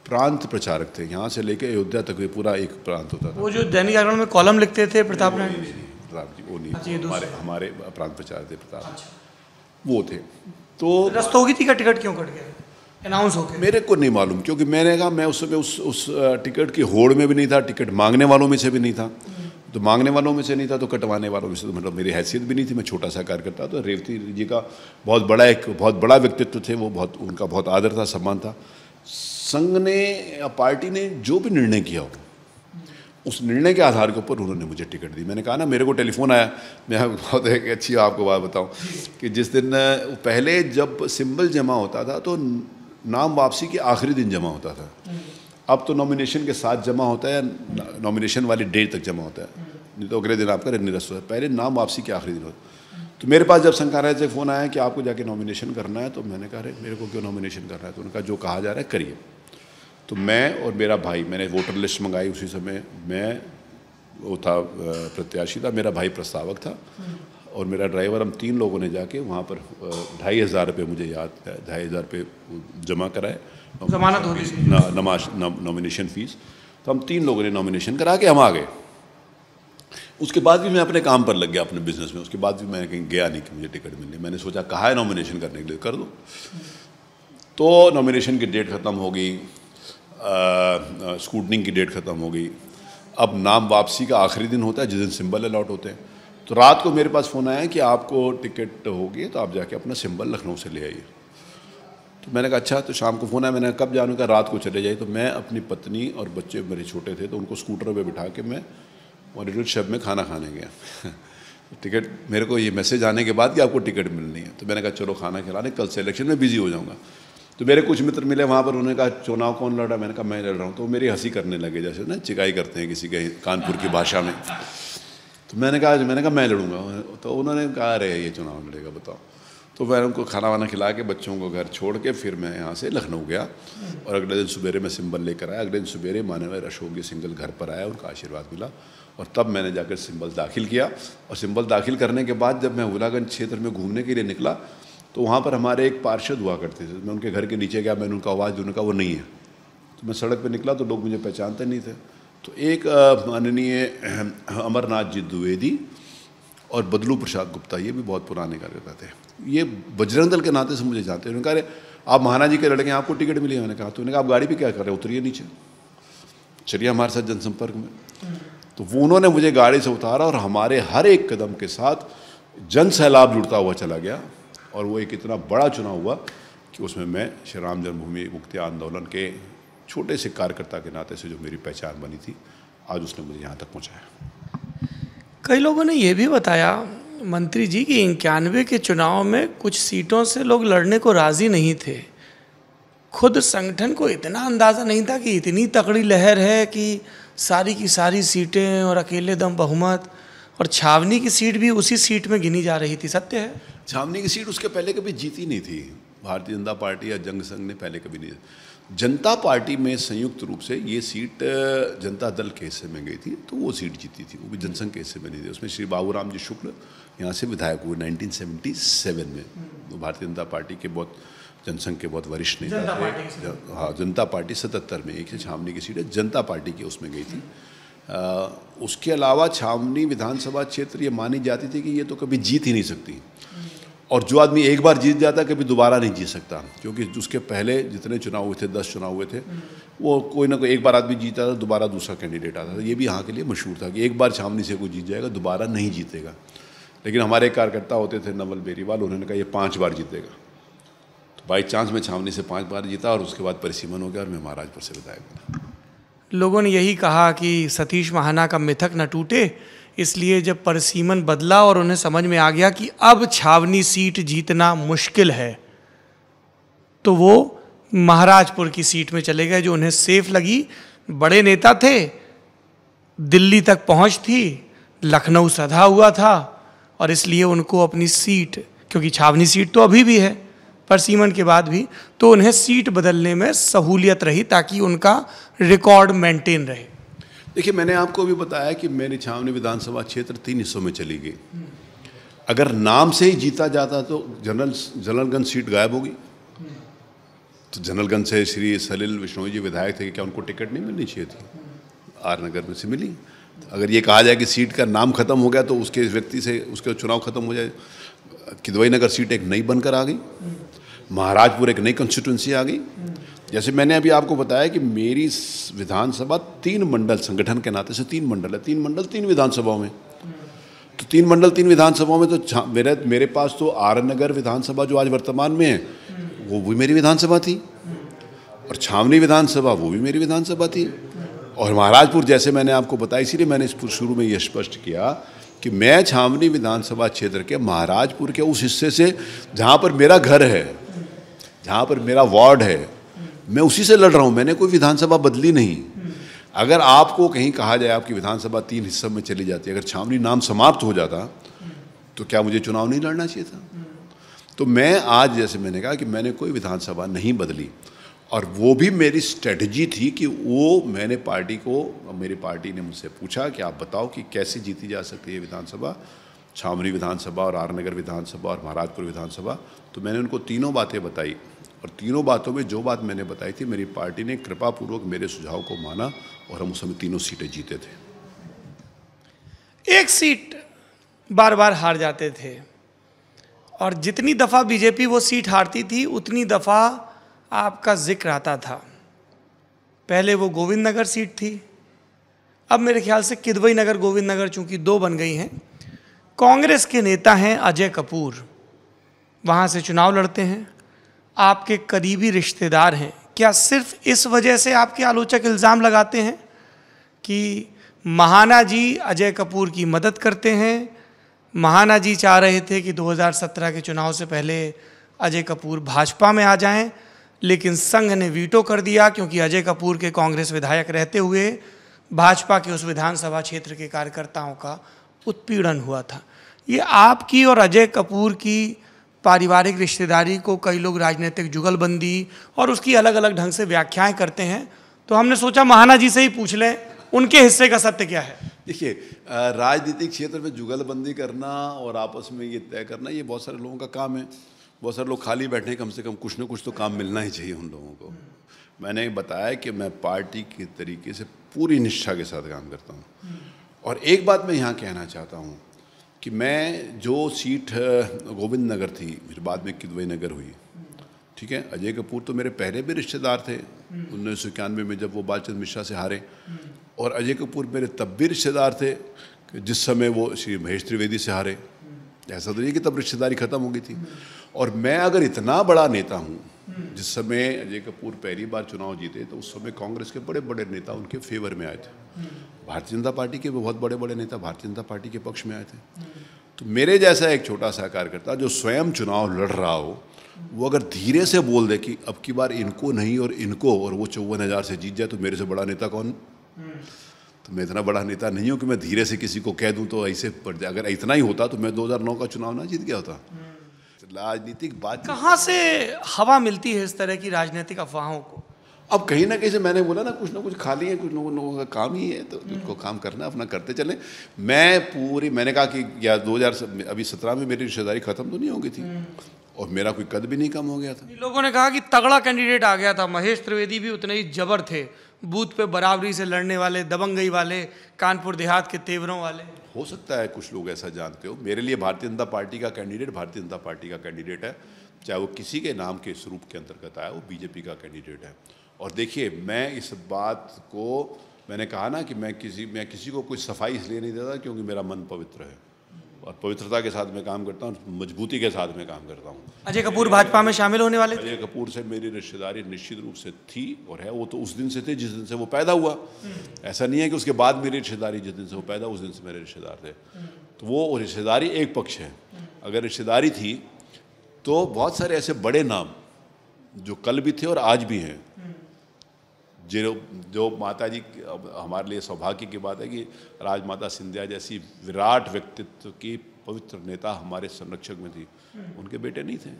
प्रांत प्रचारक थे यहाँ से लेकर अयोध्या तक पूरा एक प्रांत होता था वो जो दैनिक जागरण में कॉलम लिखते थे प्रताप नारायण प्रताप जी वो नहीं अच्छा, हमारे हमारे प्रांत प्रचारक थे प्रताप अच्छा। वो थे तो रस्तोगी थी का टिकट क्यों कट गया अनाउंस हो गया मेरे को नहीं मालूम क्योंकि मैंने कहा मैं उस समय उस उस टिकट की होड़ में भी नहीं था टिकट मांगने वालों में से भी नहीं था हम्म। तो मांगने वालों में से नहीं था तो कटवाने वालों में से तो मतलब मेरी हैसियत भी नहीं थी मैं छोटा सा कार्यकर्ता तो रेवती जी का बहुत बड़ा एक बहुत बड़ा व्यक्तित्व थे वो बहुत उनका बहुत आदर था सम्मान था संघ ने या पार्टी ने जो भी निर्णय किया हो उस निर्णय के आधार के ऊपर उन्होंने मुझे टिकट दी मैंने कहा ना मेरे को टेलीफोन आया मैं बहुत एक अच्छी आपको बात बताऊं कि जिस दिन पहले जब सिंबल जमा होता था तो नाम वापसी के आखिरी दिन जमा होता था अब तो नॉमिनेशन के साथ जमा होता है या नॉमिनेशन वाली डेट तक जमा होता है नहीं तो अगले दिन आपका निरस्त होता है पहले नाम वापसी के आखिरी दिन होता तो मेरे पास जब शंकर से फ़ोन आया कि आपको जाके नॉमिनेशन करना है तो मैंने कहा अरे मेरे को क्यों नॉमिनेशन करना है तो उनका जो कहा जा रहा है करिए तो मैं और मेरा भाई मैंने वोटर लिस्ट मंगाई उसी समय मैं वो था प्रत्याशी था मेरा भाई प्रस्तावक था और मेरा ड्राइवर हम तीन लोगों ने जाके वहाँ पर ढाई हज़ार रुपये मुझे याद है ढाई हज़ार रुपये जमा कराए जमानत नमाज नॉमिनेशन फ़ीस तो हम तीन लोगों ने नॉमिनेशन करा के हम आ गए उसके बाद भी मैं अपने काम पर लग गया अपने बिजनेस में उसके बाद भी मैं कहीं गया नहीं कि मुझे टिकट मिलने मैंने सोचा कहा है नॉमिनेशन करने के लिए कर दो तो नॉमिनेशन की डेट ख़त्म हो गई स्कूटनिंग की डेट ख़त्म हो गई अब नाम वापसी का आखिरी दिन होता है जिस दिन सिंबल अलाट होते हैं तो रात को मेरे पास फ़ोन आया कि आपको टिकट होगी तो आप जाके अपना सिंबल लखनऊ से ले आइए तो मैंने कहा अच्छा तो शाम को फ़ोन आया मैंने कब जाने का रात को चले जाइए तो मैं अपनी पत्नी और बच्चे मेरे छोटे थे तो उनको स्कूटर पर बिठा के मैं मॉरिटल शब में खाना खाने गया टिकट मेरे को ये मैसेज आने के बाद कि आपको टिकट मिलनी है तो मैंने कहा चलो खाना खिलाने कल से इलेक्शन में बिज़ी हो जाऊँगा तो मेरे कुछ मित्र मिले वहाँ पर उन्होंने कहा चुनाव कौन लड़ रहा है मैंने कहा मैं लड़ रहा हूँ तो मेरी हंसी करने लगे जैसे ना चिकाई करते हैं किसी के कानपुर की भाषा में तो मैंने कहा मैंने कहा मैं लड़ूंगा तो उन्होंने कहा अरे ये चुनाव लड़ेगा बताओ तो मैं उनको खाना वाना खिला के बच्चों को घर छोड़ के फिर मैं यहाँ से लखनऊ गया और अगले दिन सवेरे मैं सिंबल लेकर आया अगले दिन सवेरे मानव अशोक जी सिंगल घर पर आया उनका आशीर्वाद मिला और तब मैंने जाकर सिम्बल दाखिल किया और सिम्बल दाखिल करने के बाद जब मैं हुलागंज क्षेत्र में घूमने के लिए निकला तो वहाँ पर हमारे एक पार्षद हुआ करते थे मैं उनके घर के नीचे गया मैंने उनका आवाज़ उनका वो नहीं है तो मैं सड़क पर निकला तो लोग मुझे पहचानते नहीं थे तो एक माननीय अमरनाथ जी द्विवेदी और बदलू प्रसाद गुप्ता ये भी बहुत पुराने कार्यकर्ता थे ये बजरंग दल के नाते से मुझे जानते हैं उन्होंने कहा आप महाराज जी के लड़के हैं आपको टिकट मिली मैंने कहा तो उन्होंने कहा आप गाड़ी पर क्या कर रहे हैं उतरिए नीचे चलिए हमारे साथ जनसंपर्क में तो वो उन्होंने मुझे गाड़ी से उतारा और हमारे हर एक कदम के साथ जन सैलाब जुड़ता हुआ चला गया और वो एक इतना बड़ा चुनाव हुआ कि उसमें मैं श्री राम जन्मभूमि मुक्ति आंदोलन के छोटे से कार्यकर्ता के नाते से जो मेरी पहचान बनी थी आज उसने मुझे यहाँ तक पहुँचाया कई लोगों ने यह भी बताया मंत्री जी कि इक्यानवे के चुनाव में कुछ सीटों से लोग लड़ने को राज़ी नहीं थे खुद संगठन को इतना अंदाज़ा नहीं था कि इतनी तकड़ी लहर है कि सारी की सारी सीटें और अकेले दम बहुमत और छावनी की सीट भी उसी सीट में गिनी जा रही थी सत्य है छावनी की सीट उसके पहले कभी जीती नहीं थी भारतीय जनता पार्टी या जंग संघ ने पहले कभी नहीं जनता पार्टी में संयुक्त रूप से ये सीट जनता दल के हिस्से में गई थी तो वो सीट जीती थी वो भी जनसंघ के हिस्से में नहीं थी उसमें श्री बाबू जी शुक्ल यहाँ से विधायक हुए 1977 में वो भारतीय जनता पार्टी के बहुत जनसंघ के बहुत वरिष्ठ नेता थे हाँ जनता पार्टी सतहत्तर में एक से छावनी की सीट है जनता पार्टी की उसमें गई थी आ, उसके अलावा छावनी विधानसभा क्षेत्र ये मानी जाती थी कि ये तो कभी जीत ही नहीं सकती और जो आदमी एक बार जीत जाता कभी दोबारा नहीं जीत सकता क्योंकि उसके पहले जितने चुनाव हुए थे दस चुनाव हुए थे वो कोई ना कोई एक बार आदमी जीता था दोबारा दूसरा कैंडिडेट आता था ये भी यहाँ के लिए मशहूर था कि एक बार छावनी से कोई जीत जाएगा दोबारा नहीं जीतेगा लेकिन हमारे कार्यकर्ता होते थे नवल बेरीवाल उन्होंने कहा ये पाँच बार जीतेगा तो बाई चांस मैं छावनी से पाँच बार जीता और उसके बाद परिसीमन हो गया और मैं महाराजपुर से विधायक बना लोगों ने यही कहा कि सतीश महाना का मिथक न टूटे इसलिए जब परसीमन बदला और उन्हें समझ में आ गया कि अब छावनी सीट जीतना मुश्किल है तो वो महाराजपुर की सीट में चले गए जो उन्हें सेफ लगी बड़े नेता थे दिल्ली तक पहुंच थी लखनऊ सधा हुआ था और इसलिए उनको अपनी सीट क्योंकि छावनी सीट तो अभी भी है पर सीमन के बाद भी तो उन्हें सीट बदलने में सहूलियत रही ताकि उनका रिकॉर्ड मेंटेन रहे देखिए मैंने आपको अभी बताया कि मेरी छावनी विधानसभा क्षेत्र तीन हिस्सों में चली गई अगर नाम से ही जीता जाता तो जनरल जनरलगंज सीट गायब होगी तो जनरलगंज से श्री सलील विष्णोई जी विधायक थे कि क्या उनको टिकट नहीं मिलनी चाहिए थी आर नगर में से मिली तो अगर ये कहा जाए कि सीट का नाम खत्म हो गया तो उसके व्यक्ति से उसके चुनाव खत्म हो जाए किदवई नगर सीट एक नई बनकर आ गई महाराजपुर एक नई कॉन्स्टिट्युएंसी आ गई जैसे मैंने अभी आपको बताया कि मेरी विधानसभा तीन मंडल संगठन के नाते से तीन मंडल है तीन मंडल तीन विधानसभाओं में तो तीन मंडल तीन विधानसभाओं में तो मेरे मेरे पास तो आर नगर विधानसभा जो आज वर्तमान में है वो भी मेरी विधानसभा थी और छावनी विधानसभा वो भी मेरी विधानसभा थी और महाराजपुर जैसे मैंने आपको बताया इसीलिए मैंने शुरू में ये स्पष्ट किया कि मैं छावनी विधानसभा क्षेत्र के महाराजपुर के उस हिस्से से जहाँ पर मेरा घर है जहाँ पर मेरा वार्ड है मैं उसी से लड़ रहा हूँ मैंने कोई विधानसभा बदली नहीं अगर आपको कहीं कहा जाए आपकी विधानसभा तीन हिस्सों में चली जाती अगर छावनी नाम समाप्त हो जाता तो क्या मुझे चुनाव नहीं लड़ना चाहिए था तो मैं आज जैसे मैंने कहा कि मैंने कोई विधानसभा नहीं बदली और वो भी मेरी स्ट्रेटजी थी कि वो मैंने पार्टी को मेरी पार्टी ने मुझसे पूछा कि आप बताओ कि कैसे जीती जा सकती है विधानसभा छावनी विधानसभा और आरनगर विधानसभा और महाराजपुर विधानसभा तो मैंने उनको तीनों बातें बताई और तीनों बातों में जो बात मैंने बताई थी मेरी पार्टी ने कृपापूर्वक मेरे सुझाव को माना और हम उस समय तीनों सीटें जीते थे एक सीट बार बार हार जाते थे और जितनी दफ़ा बीजेपी वो सीट हारती थी उतनी दफ़ा आपका जिक्र आता था पहले वो गोविंद नगर सीट थी अब मेरे ख्याल से किदवई नगर गोविंद नगर चूँकि दो बन गई हैं कांग्रेस के नेता हैं अजय कपूर वहाँ से चुनाव लड़ते हैं आपके करीबी रिश्तेदार हैं क्या सिर्फ इस वजह से आपके आलोचक इल्ज़ाम लगाते हैं कि महाना जी अजय कपूर की मदद करते हैं महाना जी चाह रहे थे कि 2017 के चुनाव से पहले अजय कपूर भाजपा में आ जाएं लेकिन संघ ने वीटो कर दिया क्योंकि अजय कपूर के कांग्रेस विधायक रहते हुए भाजपा के उस विधानसभा क्षेत्र के कार्यकर्ताओं का उत्पीड़न हुआ था ये आपकी और अजय कपूर की पारिवारिक रिश्तेदारी को कई लोग राजनीतिक जुगलबंदी और उसकी अलग अलग ढंग से व्याख्याएं करते हैं तो हमने सोचा महाना जी से ही पूछ लें उनके हिस्से का सत्य क्या है देखिए राजनीतिक क्षेत्र में जुगलबंदी करना और आपस में ये तय करना ये बहुत सारे लोगों का काम है बहुत सारे लोग खाली बैठे कम से कम कुछ ना कुछ तो काम मिलना ही चाहिए उन लोगों को मैंने बताया कि मैं पार्टी के तरीके से पूरी निष्ठा के साथ काम करता हूँ और एक बात मैं यहाँ कहना चाहता हूँ कि मैं जो सीट गोविंद नगर थी फिर बाद में किदवई नगर हुई ठीक है अजय कपूर तो मेरे पहले भी रिश्तेदार थे उन्नीस सौ इक्यानवे में जब वो बालचंद मिश्रा से हारे और अजय कपूर मेरे तब भी रिश्तेदार थे जिस समय वो श्री महेश त्रिवेदी से हारे ऐसा तो नहीं कि तब रिश्तेदारी ख़त्म हो गई थी और मैं अगर इतना बड़ा नेता हूँ जिस समय अजय कपूर पहली बार चुनाव जीते तो उस समय कांग्रेस के बड़े बड़े नेता उनके फेवर में आए थे भारतीय जनता पार्टी के भी बहुत बड़े बड़े नेता भारतीय जनता पार्टी के पक्ष में आए थे तो मेरे जैसा एक छोटा सा कार्यकर्ता जो स्वयं चुनाव लड़ रहा हो वो अगर धीरे से बोल दे कि अब की बार इनको नहीं और इनको और वो चौवन हज़ार से जीत जाए तो मेरे से बड़ा नेता कौन तो मैं इतना बड़ा नेता नहीं हूँ कि मैं धीरे से किसी को कह दूँ तो ऐसे पड़ जाए अगर इतना ही होता तो मैं 2009 का चुनाव ना जीत गया होता राजनीतिक बात कहाँ से हवा मिलती है इस तरह की राजनीतिक अफवाहों को अब कहीं ना कहीं से मैंने बोला ना कुछ ना कुछ खाली है कुछ लोगों लोगों का काम ही है तो उनको हम्म। काम करना अपना करते चले मैं पूरी मैंने कहा कि या दो हज़ार अभी सत्रह में मेरी रिश्तेदारी ख़त्म तो नहीं हो गई थी हम्म। और मेरा कोई कद भी नहीं कम हो गया था लोगों ने कहा कि तगड़ा कैंडिडेट आ गया था महेश त्रिवेदी भी उतने ही जबर थे बूथ पे बराबरी से लड़ने वाले दबंगई वाले कानपुर देहात के तेवरों वाले हो सकता है कुछ लोग ऐसा जानते हो मेरे लिए भारतीय जनता पार्टी का कैंडिडेट भारतीय जनता पार्टी का कैंडिडेट है चाहे वो किसी के नाम के स्वरूप के अंतर्गत आया वो बीजेपी का कैंडिडेट है और देखिए मैं इस बात को मैंने कहा ना कि मैं किसी मैं किसी को कुछ सफाई इसलिए नहीं देता क्योंकि मेरा मन पवित्र है और पवित्रता के साथ मैं काम करता हूँ मजबूती के साथ मैं काम करता हूँ अजय कपूर भाजपा में शामिल होने वाले अजय कपूर से मेरी रिश्तेदारी निश्चित रूप से थी और है वो तो उस दिन से थे जिस दिन से वो पैदा हुआ ऐसा नहीं है कि उसके बाद मेरी रिश्तेदारी जिस दिन से वो पैदा उस दिन से मेरे रिश्तेदार थे तो वो रिश्तेदारी एक पक्ष है अगर रिश्तेदारी थी तो बहुत सारे ऐसे बड़े नाम जो कल भी थे और आज भी हैं जो जो माता जी हमारे लिए सौभाग्य की बात है कि राजमाता सिंधिया जैसी विराट व्यक्तित्व की पवित्र नेता हमारे संरक्षक में थी उनके बेटे नहीं थे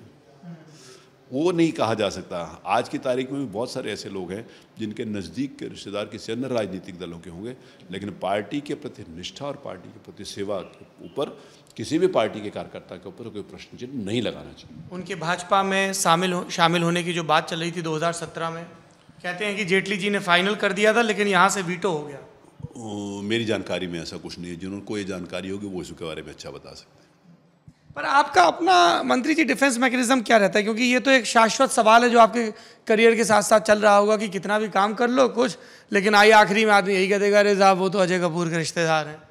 वो नहीं कहा जा सकता आज की तारीख में भी बहुत सारे ऐसे लोग हैं जिनके नज़दीक के रिश्तेदार किसी अन्य राजनीतिक दलों के होंगे लेकिन पार्टी के प्रति निष्ठा और पार्टी के प्रति सेवा के ऊपर किसी भी पार्टी के कार्यकर्ता के ऊपर कोई प्रश्न चिन्ह नहीं लगाना चाहिए उनके भाजपा में शामिल हो शामिल होने की जो बात चल रही थी दो में कहते हैं कि जेटली जी ने फाइनल कर दिया था लेकिन यहाँ से वीटो हो गया ओ, मेरी जानकारी में ऐसा कुछ नहीं है जिन्होंने ये जानकारी होगी वो इसके बारे में अच्छा बता सकते हैं पर आपका अपना मंत्री जी डिफेंस मैकेनिज्म क्या रहता है क्योंकि ये तो एक शाश्वत सवाल है जो आपके करियर के साथ साथ चल रहा होगा कि कितना भी काम कर लो कुछ लेकिन आई आखिरी में आदमी यही कह देगा अरे साहब वो तो अजय कपूर के रिश्तेदार हैं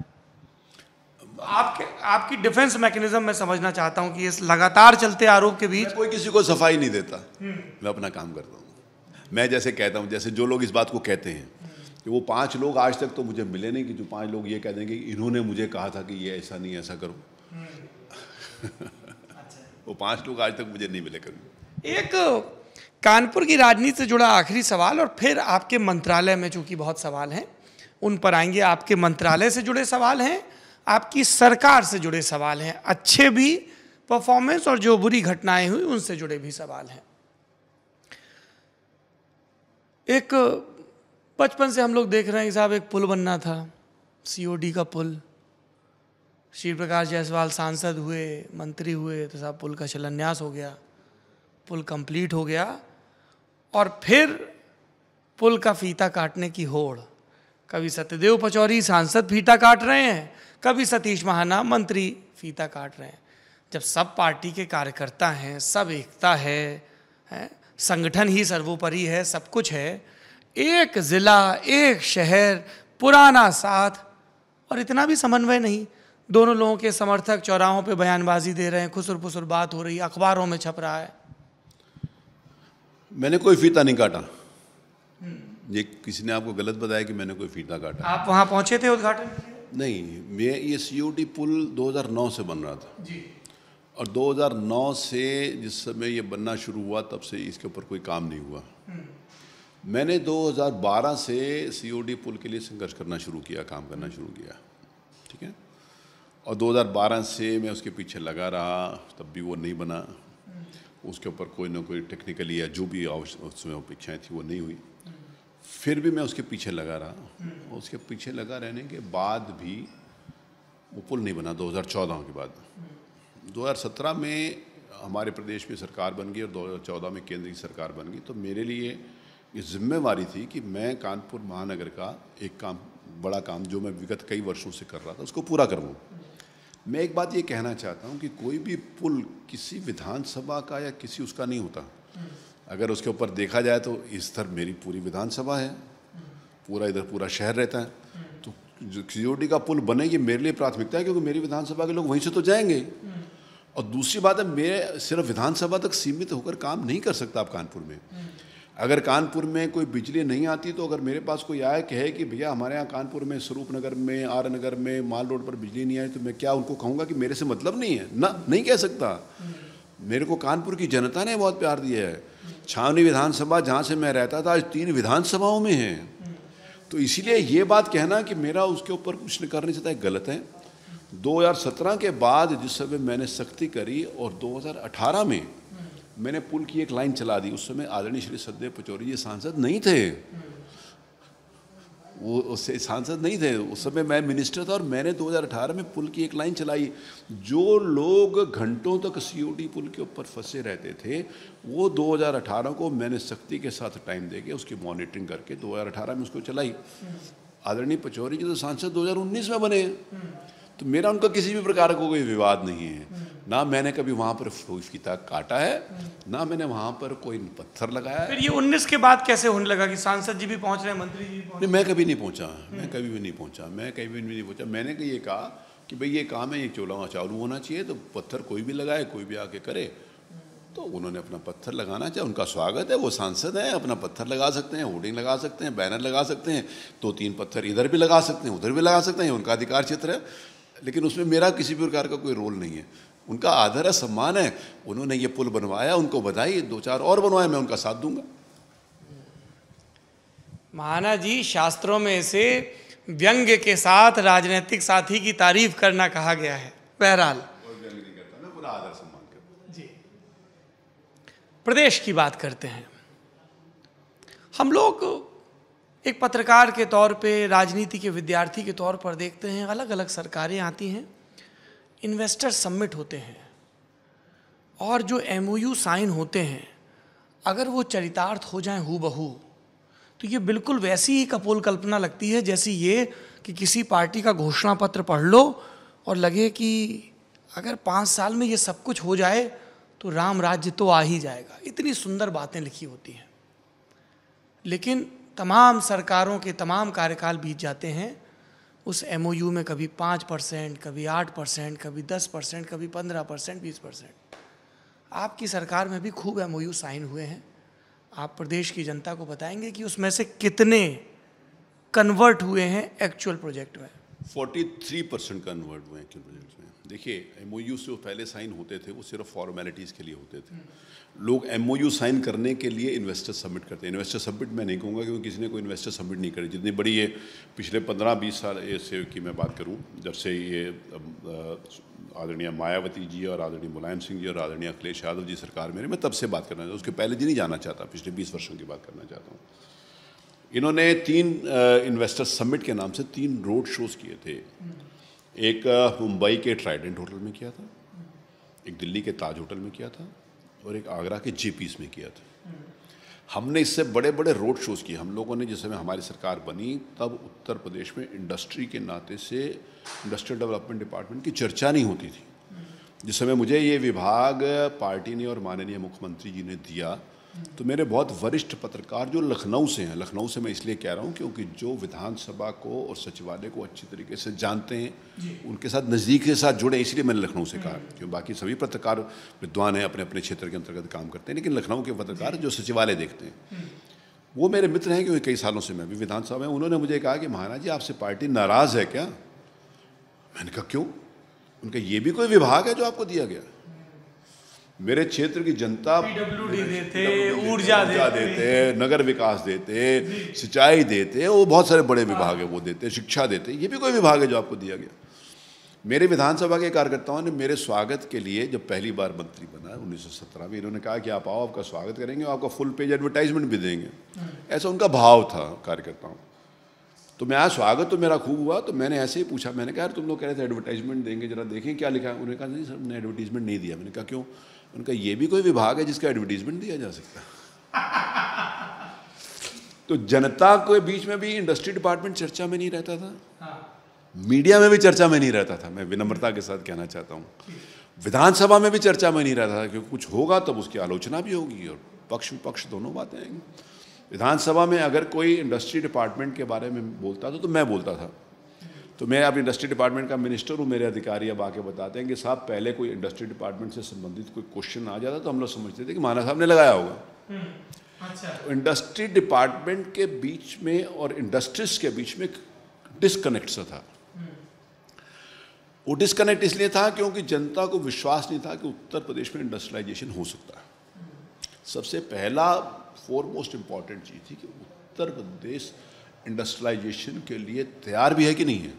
आपके आपकी डिफेंस मैकेनिज्म मैं समझना चाहता हूँ कि इस लगातार चलते आरोप के बीच कोई किसी को सफाई नहीं देता हम्म। मैं अपना काम करता हूँ मैं जैसे कहता हूँ जैसे जो लोग इस बात को कहते हैं कि वो पांच लोग आज तक तो मुझे मिले नहीं कि जो पांच लोग ये कह देंगे इन्होंने मुझे कहा था कि ये ऐसा नहीं ऐसा करो अच्छा। वो पांच लोग आज तक मुझे नहीं मिले कभी एक कानपुर की राजनीति से जुड़ा आखिरी सवाल और फिर आपके मंत्रालय में चूंकि बहुत सवाल हैं उन पर आएंगे आपके मंत्रालय से जुड़े सवाल हैं आपकी सरकार से जुड़े सवाल हैं अच्छे भी परफॉर्मेंस और जो बुरी घटनाएं हुई उनसे जुड़े भी सवाल हैं एक बचपन से हम लोग देख रहे हैं कि साहब एक पुल बनना था सीओडी का पुल श्री प्रकाश जायसवाल सांसद हुए मंत्री हुए तो साहब पुल का शिलान्यास हो गया पुल कंप्लीट हो गया और फिर पुल का फीता काटने की होड़ कभी सत्यदेव पचौरी सांसद फीता काट रहे हैं कभी सतीश महाना मंत्री फीता काट रहे हैं जब सब पार्टी के कार्यकर्ता हैं सब एकता है हैं संगठन ही सर्वोपरि है सब कुछ है एक ज़िला एक शहर पुराना साथ और इतना भी समन्वय नहीं दोनों लोगों के समर्थक चौराहों पे बयानबाजी दे रहे हैं खुसर पुसर बात हो रही है अखबारों में छप रहा है मैंने कोई फीता नहीं काटा ये किसी ने आपको गलत बताया कि मैंने कोई फीता काटा आप वहाँ पहुँचे थे उद्घाटन नहीं मैं ये सी पुल 2009 से बन रहा था जी और 2009 से जिस समय ये बनना शुरू हुआ तब से इसके ऊपर कोई काम नहीं हुआ मैंने 2012 से सीओडी पुल के लिए संघर्ष करना शुरू किया काम करना शुरू किया ठीक है और 2012 से मैं उसके पीछे लगा रहा तब भी वो नहीं बना उसके ऊपर कोई ना कोई टेक्निकली या जो भी उसमें अपेक्षाएँ थी वो नहीं हुई फिर भी मैं उसके पीछे लगा रहा उसके पीछे लगा रहने के बाद भी वो पुल नहीं बना 2014 के बाद 2017 में हमारे प्रदेश में सरकार बन गई और 2014 में केंद्र की सरकार बन गई तो मेरे लिए ये जिम्मेवारी थी कि मैं कानपुर महानगर का एक काम बड़ा काम जो मैं विगत कई वर्षों से कर रहा था उसको पूरा करूँ मैं एक बात ये कहना चाहता हूँ कि कोई भी पुल किसी विधानसभा का या किसी उसका नहीं होता अगर उसके ऊपर देखा जाए तो इस तरह मेरी पूरी विधानसभा है पूरा इधर पूरा शहर रहता है तो खिजोटी का पुल बने ये मेरे लिए प्राथमिकता है क्योंकि मेरी विधानसभा के लोग वहीं से तो जाएंगे और दूसरी बात है मैं सिर्फ विधानसभा तक सीमित होकर काम नहीं कर सकता आप कानपुर में अगर कानपुर में कोई बिजली नहीं आती तो अगर मेरे पास कोई आए कहे कि भैया हमारे यहाँ कानपुर में स्वरूप नगर में आर नगर में माल रोड पर बिजली नहीं आई तो मैं क्या उनको कहूँगा कि मेरे से मतलब नहीं है ना नहीं कह सकता मेरे को कानपुर की जनता ने बहुत प्यार दिया है छावनी विधानसभा जहाँ से मैं रहता था आज तीन विधानसभाओं में है तो इसीलिए ये बात कहना कि मेरा उसके ऊपर कुछ कर से सकता तो गलत है 2017 के बाद जिस समय मैंने सख्ती करी और 2018 में मैंने पुल की एक लाइन चला दी उस समय आदरणीय श्री सदेव पचौरी जी सांसद नहीं थे वो उससे सांसद नहीं थे उस समय मैं मिनिस्टर था और मैंने 2018 में पुल की एक लाइन चलाई जो लोग घंटों तक सीओडी पुल के ऊपर फंसे रहते थे वो 2018 को मैंने सख्ती के साथ टाइम दे के उसकी मॉनिटरिंग करके 2018 में उसको चलाई आदरणीय पचौरी जी तो सांसद 2019 में बने तो मेरा उनका किसी भी प्रकार का कोई विवाद नहीं है ना मैंने कभी वहां पर फ्रोज की तक काटा है ना मैंने वहां पर कोई पत्थर लगाया फिर ये उन्नीस के बाद कैसे होने लगा कि सांसद जी भी पहुँच रहे हैं मंत्री जी नहीं मैं कभी नहीं पहुँचा मैं कभी भी नहीं पहुँचा मैं कभी भी नहीं पहुँचा मैंने ये कहा कि भाई ये काम है ये चोला चालू होना चाहिए तो पत्थर कोई भी लगाए कोई भी आके करे तो उन्होंने अपना पत्थर लगाना चाहिए उनका स्वागत है वो सांसद हैं अपना पत्थर लगा सकते हैं होर्डिंग लगा सकते हैं बैनर लगा सकते हैं दो तो तीन पत्थर इधर भी लगा सकते हैं उधर भी लगा सकते हैं उनका अधिकार क्षेत्र है लेकिन उसमें मेरा किसी प्रकार का कोई रोल नहीं है उनका आदर है सम्मान है उन्होंने ये पुल बनवाया उनको बधाई दो चार और बनवाए मैं उनका साथ दूंगा महाना जी शास्त्रों में से व्यंग्य के साथ राजनीतिक साथी की तारीफ करना कहा गया है बहरहाल प्रदेश की बात करते हैं हम लोग एक पत्रकार के तौर पे राजनीति के विद्यार्थी के तौर पर देखते हैं अलग अलग सरकारें आती हैं इन्वेस्टर सबमिट होते हैं और जो एम साइन होते हैं अगर वो चरितार्थ हो जाए हु बहू तो ये बिल्कुल वैसी ही कपोल कल्पना लगती है जैसी ये कि किसी पार्टी का घोषणा पत्र पढ़ लो और लगे कि अगर पाँच साल में ये सब कुछ हो जाए तो राम राज्य तो आ ही जाएगा इतनी सुंदर बातें लिखी होती हैं लेकिन तमाम सरकारों के तमाम कार्यकाल बीत जाते हैं उस एम में कभी पाँच परसेंट कभी आठ परसेंट कभी दस परसेंट कभी पंद्रह परसेंट बीस परसेंट आपकी सरकार में भी खूब एम साइन हुए हैं आप प्रदेश की जनता को बताएंगे कि उसमें से कितने कन्वर्ट हुए हैं एक्चुअल प्रोजेक्ट में 43 परसेंट कन्वर्ट हुए हैं किन में देखिए एम से जो पहले साइन होते थे वो सिर्फ फॉर्मेलिटीज़ के लिए होते थे लोग एम साइन करने के लिए इन्वेस्टर सबमिट करते हैं इन्वेस्टर सबमिट मैं नहीं कहूँगा क्योंकि किसी ने कोई इन्वेस्टर सबमिट नहीं करी जितनी बड़ी ये पिछले पंद्रह बीस साल से की मैं बात करूँ जब से ये आदरणीय मायावती जी और आदरणीय मुलायम सिंह जी और आदरणीय अखिलेश यादव जी सरकार मेरे मैं तब से बात करना चाहता उसके पहले जी नहीं जाना चाहता पिछले बीस वर्षों की बात करना चाहता हूँ इन्होंने तीन इन्वेस्टर समिट के नाम से तीन रोड शोज़ किए थे एक मुंबई के ट्राइडेंट होटल में किया था एक दिल्ली के ताज होटल में किया था और एक आगरा के जे में किया था हमने इससे बड़े बड़े रोड शोज़ किए हम लोगों ने जिस समय हमारी सरकार बनी तब उत्तर प्रदेश में इंडस्ट्री के नाते से इंडस्ट्रियल डेवलपमेंट डिपार्टमेंट की चर्चा नहीं होती थी जिस समय मुझे ये विभाग पार्टी ने और माननीय मुख्यमंत्री जी ने दिया तो मेरे बहुत वरिष्ठ पत्रकार जो लखनऊ से हैं लखनऊ से मैं इसलिए कह रहा हूं क्योंकि जो विधानसभा को और सचिवालय को अच्छी तरीके से जानते हैं उनके साथ नज़दीक के साथ जुड़े इसलिए मैंने लखनऊ से कहा क्योंकि बाकी सभी पत्रकार विद्वान हैं अपने अपने क्षेत्र के अंतर्गत काम करते हैं लेकिन लखनऊ के पत्रकार जो सचिवालय देखते हैं हम्म। वो मेरे मित्र हैं क्योंकि कई सालों से मैं भी विधानसभा में उन्होंने मुझे कहा कि महाराज जी आपसे पार्टी नाराज़ है क्या मैंने कहा क्यों उनका ये भी कोई विभाग है जो आपको दिया गया मेरे क्षेत्र की जनता देते ऊर्जा देते, देते नगर विकास देते सिंचाई देते वो बहुत सारे बड़े विभाग है वो देते शिक्षा देते ये भी कोई विभाग है जो आपको दिया गया मेरे विधानसभा के कार्यकर्ताओं ने मेरे स्वागत के लिए जब पहली बार मंत्री बना उन्नीस में इन्होंने कहा कि आप आओ आपका स्वागत करेंगे और आपका फुल पेज एडवर्टाइजमेंट भी देंगे हम्म। ऐसा उनका भाव था कार्यकर्ताओं तो मैं आज स्वागत तो मेरा खूब हुआ तो मैंने ऐसे ही पूछा मैंने कहा यार तुम लोग कह रहे थे एडवर्टाइजमेंट देंगे जरा देखें क्या लिखा है उन्होंने कहा नहीं सर मैंने एडवर्टीजमेंट नहीं दिया मैंने कहा क्यों उनका ये भी कोई विभाग है जिसका एडवर्टीजमेंट दिया जा सकता तो जनता के बीच में भी इंडस्ट्री डिपार्टमेंट चर्चा में नहीं रहता था मीडिया हाँ। में भी चर्चा में नहीं रहता था मैं विनम्रता के साथ कहना चाहता हूँ विधानसभा में भी चर्चा में नहीं रहता था क्योंकि कुछ होगा तब उसकी आलोचना भी होगी और पक्ष विपक्ष दोनों बातें आएंगी विधानसभा में अगर कोई इंडस्ट्री डिपार्टमेंट के बारे में बोलता था तो मैं बोलता था तो मैं अब इंडस्ट्री डिपार्टमेंट का मिनिस्टर हूँ मेरे अधिकारी अब आके बताते हैं कि साहब पहले कोई इंडस्ट्री डिपार्टमेंट से संबंधित कोई क्वेश्चन आ जाता तो हम लोग समझते थे कि माना साहब ने लगाया होगा हम्म, अच्छा। इंडस्ट्री तो डिपार्टमेंट के बीच में और इंडस्ट्रीज के बीच में डिसकनेक्ट सा था हम्म। वो डिसकनेक्ट इसलिए था क्योंकि जनता को विश्वास नहीं था कि उत्तर प्रदेश में इंडस्ट्रियलाइजेशन हो सकता है हम्म। सबसे पहला फोरमोस्ट इम्पॉर्टेंट चीज़ थी कि उत्तर प्रदेश इंडस्ट्रियलाइजेशन के लिए तैयार भी है कि नहीं है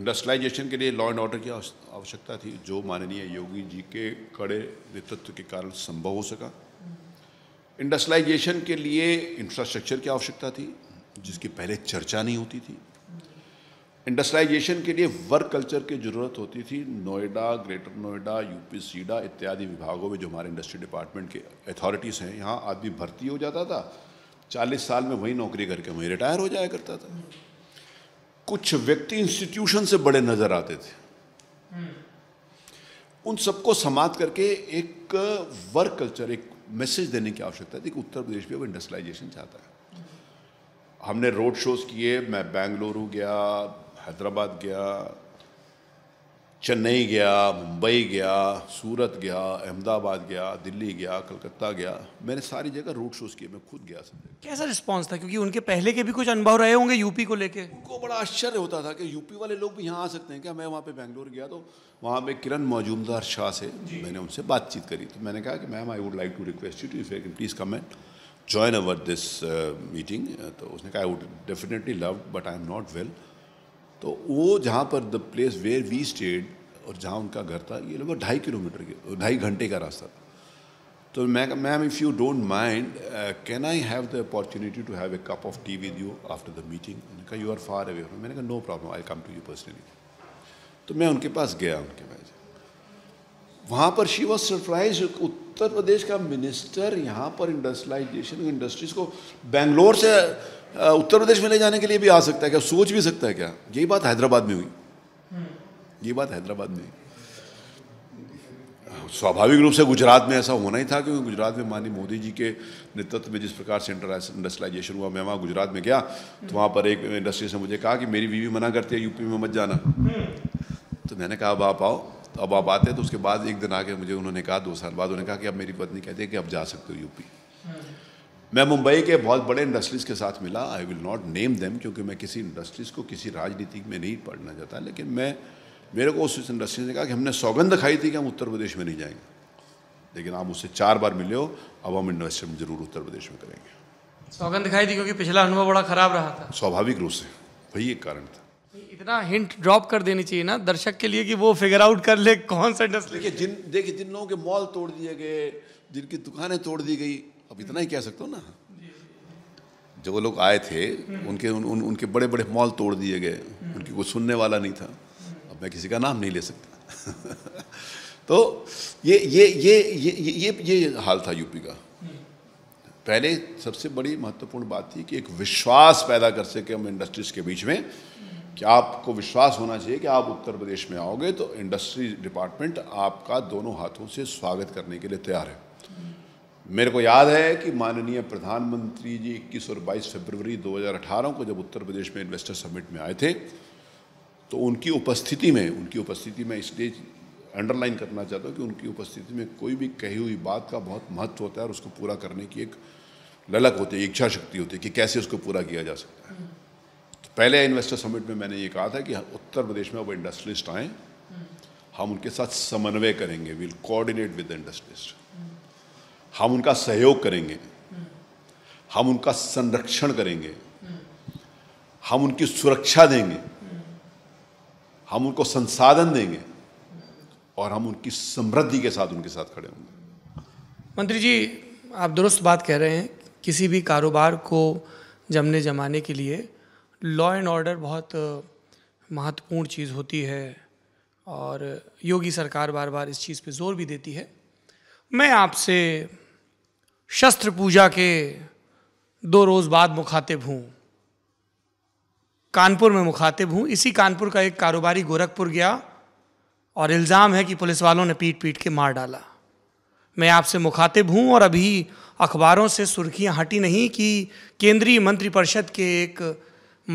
इंडस्ट्रियलाइजेशन के लिए लॉ एंड ऑर्डर की आवश्यकता थी जो माननीय योगी जी के कड़े नेतृत्व के कारण संभव हो सका इंडस्ट्रियलाइजेशन के लिए इंफ्रास्ट्रक्चर की आवश्यकता थी जिसकी पहले चर्चा नहीं होती थी इंडस्ट्रियलाइजेशन के लिए वर्क कल्चर की ज़रूरत होती थी नोएडा ग्रेटर नोएडा यूपी सीडा इत्यादि विभागों में जो हमारे इंडस्ट्री डिपार्टमेंट के अथॉरिटीज़ हैं यहाँ आदमी भर्ती हो जाता था चालीस साल में वही नौकरी करके वहीं रिटायर हो जाया करता था कुछ व्यक्ति इंस्टीट्यूशन से बड़े नजर आते थे उन सबको समाप्त करके एक वर्क कल्चर एक मैसेज देने की आवश्यकता थी कि उत्तर प्रदेश भी अब इंडस्ट्रियलाइजेशन चाहता है हमने रोड शोज किए मैं बेंगलुरु गया हैदराबाद गया चेन्नई गया मुंबई गया सूरत गया अहमदाबाद गया दिल्ली गया कलकत्ता गया मैंने सारी जगह रोड शोज़ किए मैं खुद गया सब कैसा रिस्पांस था क्योंकि उनके पहले के भी कुछ अनुभव रहे होंगे यूपी को लेके उनको बड़ा आश्चर्य होता था कि यूपी वाले लोग भी यहाँ आ सकते हैं क्या मैं वहाँ पे बैंगलोर गया तो वहाँ पे किरण मौजूमदार शाह से मैंने उनसे बातचीत करी तो मैंने कहा कि ma'am I would like to request you to can please come and join our this meeting तो उसने कहा I would definitely love but I am not well तो वो जहाँ पर the place where we stayed और जहाँ उनका घर था ये लगभग ढाई किलोमीटर के ढाई घंटे का रास्ता था तो मैं ma'am if you don't mind can I have the opportunity to have a cup of tea with you after the meeting कहा you are far away from मैंने कहा no problem I come to you personally तो मैं उनके पास गया उनके पास वहाँ पर she was surprise Uttar Pradesh का मिनिस्टर यहाँ पर इंडस्ट्रियलाइजेशन इंडस्ट्रीज को बेंगलोर से उत्तर प्रदेश में ले जाने के लिए भी आ सकता है क्या सोच भी सकता है क्या यही बात हैदराबाद में हुई हम्म। ये बात हैदराबाद में हुई स्वाभाविक रूप से गुजरात में ऐसा होना ही था क्योंकि गुजरात में माननीय मोदी जी के नेतृत्व में जिस प्रकार से इंडस्ट्रियलाइजेशन हुआ मैं वहाँ गुजरात में गया तो वहाँ पर एक इंडस्ट्री से मुझे कहा कि मेरी बीवी मना करती है यूपी में मत जाना हम्म। तो मैंने कहा अब आप आओ तो अब आप आते तो उसके बाद एक दिन आके मुझे उन्होंने कहा दो साल बाद उन्होंने कहा कि अब मेरी पत्नी कहती है कि अब जा सकते हो यूपी हम्म। मैं मुंबई के बहुत बड़े इंडस्ट्रीज़ के साथ मिला I will not name them क्योंकि मैं किसी इंडस्ट्रीज़ को किसी राजनीति में नहीं पढ़ना चाहता लेकिन मैं मेरे को उस इंडस्ट्री ने कहा कि हमने सौगंध खाई थी कि हम उत्तर प्रदेश में नहीं जाएंगे लेकिन आप उससे चार बार मिले हो अब हम इन्वेस्टमेंट जरूर उत्तर प्रदेश में करेंगे सौगंध खाई थी क्योंकि पिछला अनुभव बड़ा खराब रहा था स्वाभाविक रूप से वही एक कारण था इतना हिंट ड्रॉप कर देनी चाहिए ना दर्शक के लिए कि वो फिगर आउट कर ले कौन सा इंडस्ट्री देखिए जिन देखिए जिन लोगों के मॉल तोड़ दिए गए जिनकी दुकानें तोड़ दी गई अब इतना ही कह सकता हूँ ना जो वो लोग आए थे उनके उन, उन, उनके बड़े बड़े मॉल तोड़ दिए गए उनकी कोई सुनने वाला नहीं था अब मैं किसी का नाम नहीं ले सकता तो ये ये ये ये ये ये, ये हाल था यूपी का पहले सबसे बड़ी महत्वपूर्ण बात थी कि एक विश्वास पैदा कर सके हम इंडस्ट्रीज के बीच में कि आपको विश्वास होना चाहिए कि आप उत्तर प्रदेश में आओगे तो इंडस्ट्री डिपार्टमेंट आपका दोनों हाथों से स्वागत करने के लिए तैयार है मेरे को याद है कि माननीय प्रधानमंत्री जी 21 और 22 फरवरी 2018 को जब उत्तर प्रदेश में इन्वेस्टर समिट में आए थे तो उनकी उपस्थिति में उनकी उपस्थिति में इसलिए अंडरलाइन करना चाहता हूँ कि उनकी उपस्थिति में कोई भी कही हुई बात का बहुत महत्व होता है और उसको पूरा करने की एक ललक होती है इच्छा शक्ति होती है कि कैसे उसको पूरा किया जा सकता है तो पहले इन्वेस्टर समिट में मैंने ये कहा था कि उत्तर प्रदेश में अब इंडस्ट्रिस्ट आएँ हम उनके साथ समन्वय करेंगे विल कोऑर्डिनेट विद इंडस्ट्रिस्ट हम उनका सहयोग करेंगे हम उनका संरक्षण करेंगे हम उनकी सुरक्षा देंगे हम उनको संसाधन देंगे और हम उनकी समृद्धि के साथ उनके साथ खड़े होंगे मंत्री जी आप दुरुस्त बात कह रहे हैं किसी भी कारोबार को जमने जमाने के लिए लॉ एंड ऑर्डर बहुत महत्वपूर्ण चीज़ होती है और योगी सरकार बार बार इस चीज़ पे जोर भी देती है मैं आपसे शस्त्र पूजा के दो रोज़ बाद मुखातिब हूँ कानपुर में मुखातिब हूँ इसी कानपुर का एक कारोबारी गोरखपुर गया और इल्ज़ाम है कि पुलिस वालों ने पीट पीट के मार डाला मैं आपसे मुखातिब हूँ और अभी अखबारों से सुर्खियाँ हटी नहीं कि केंद्रीय मंत्रिपरिषद के एक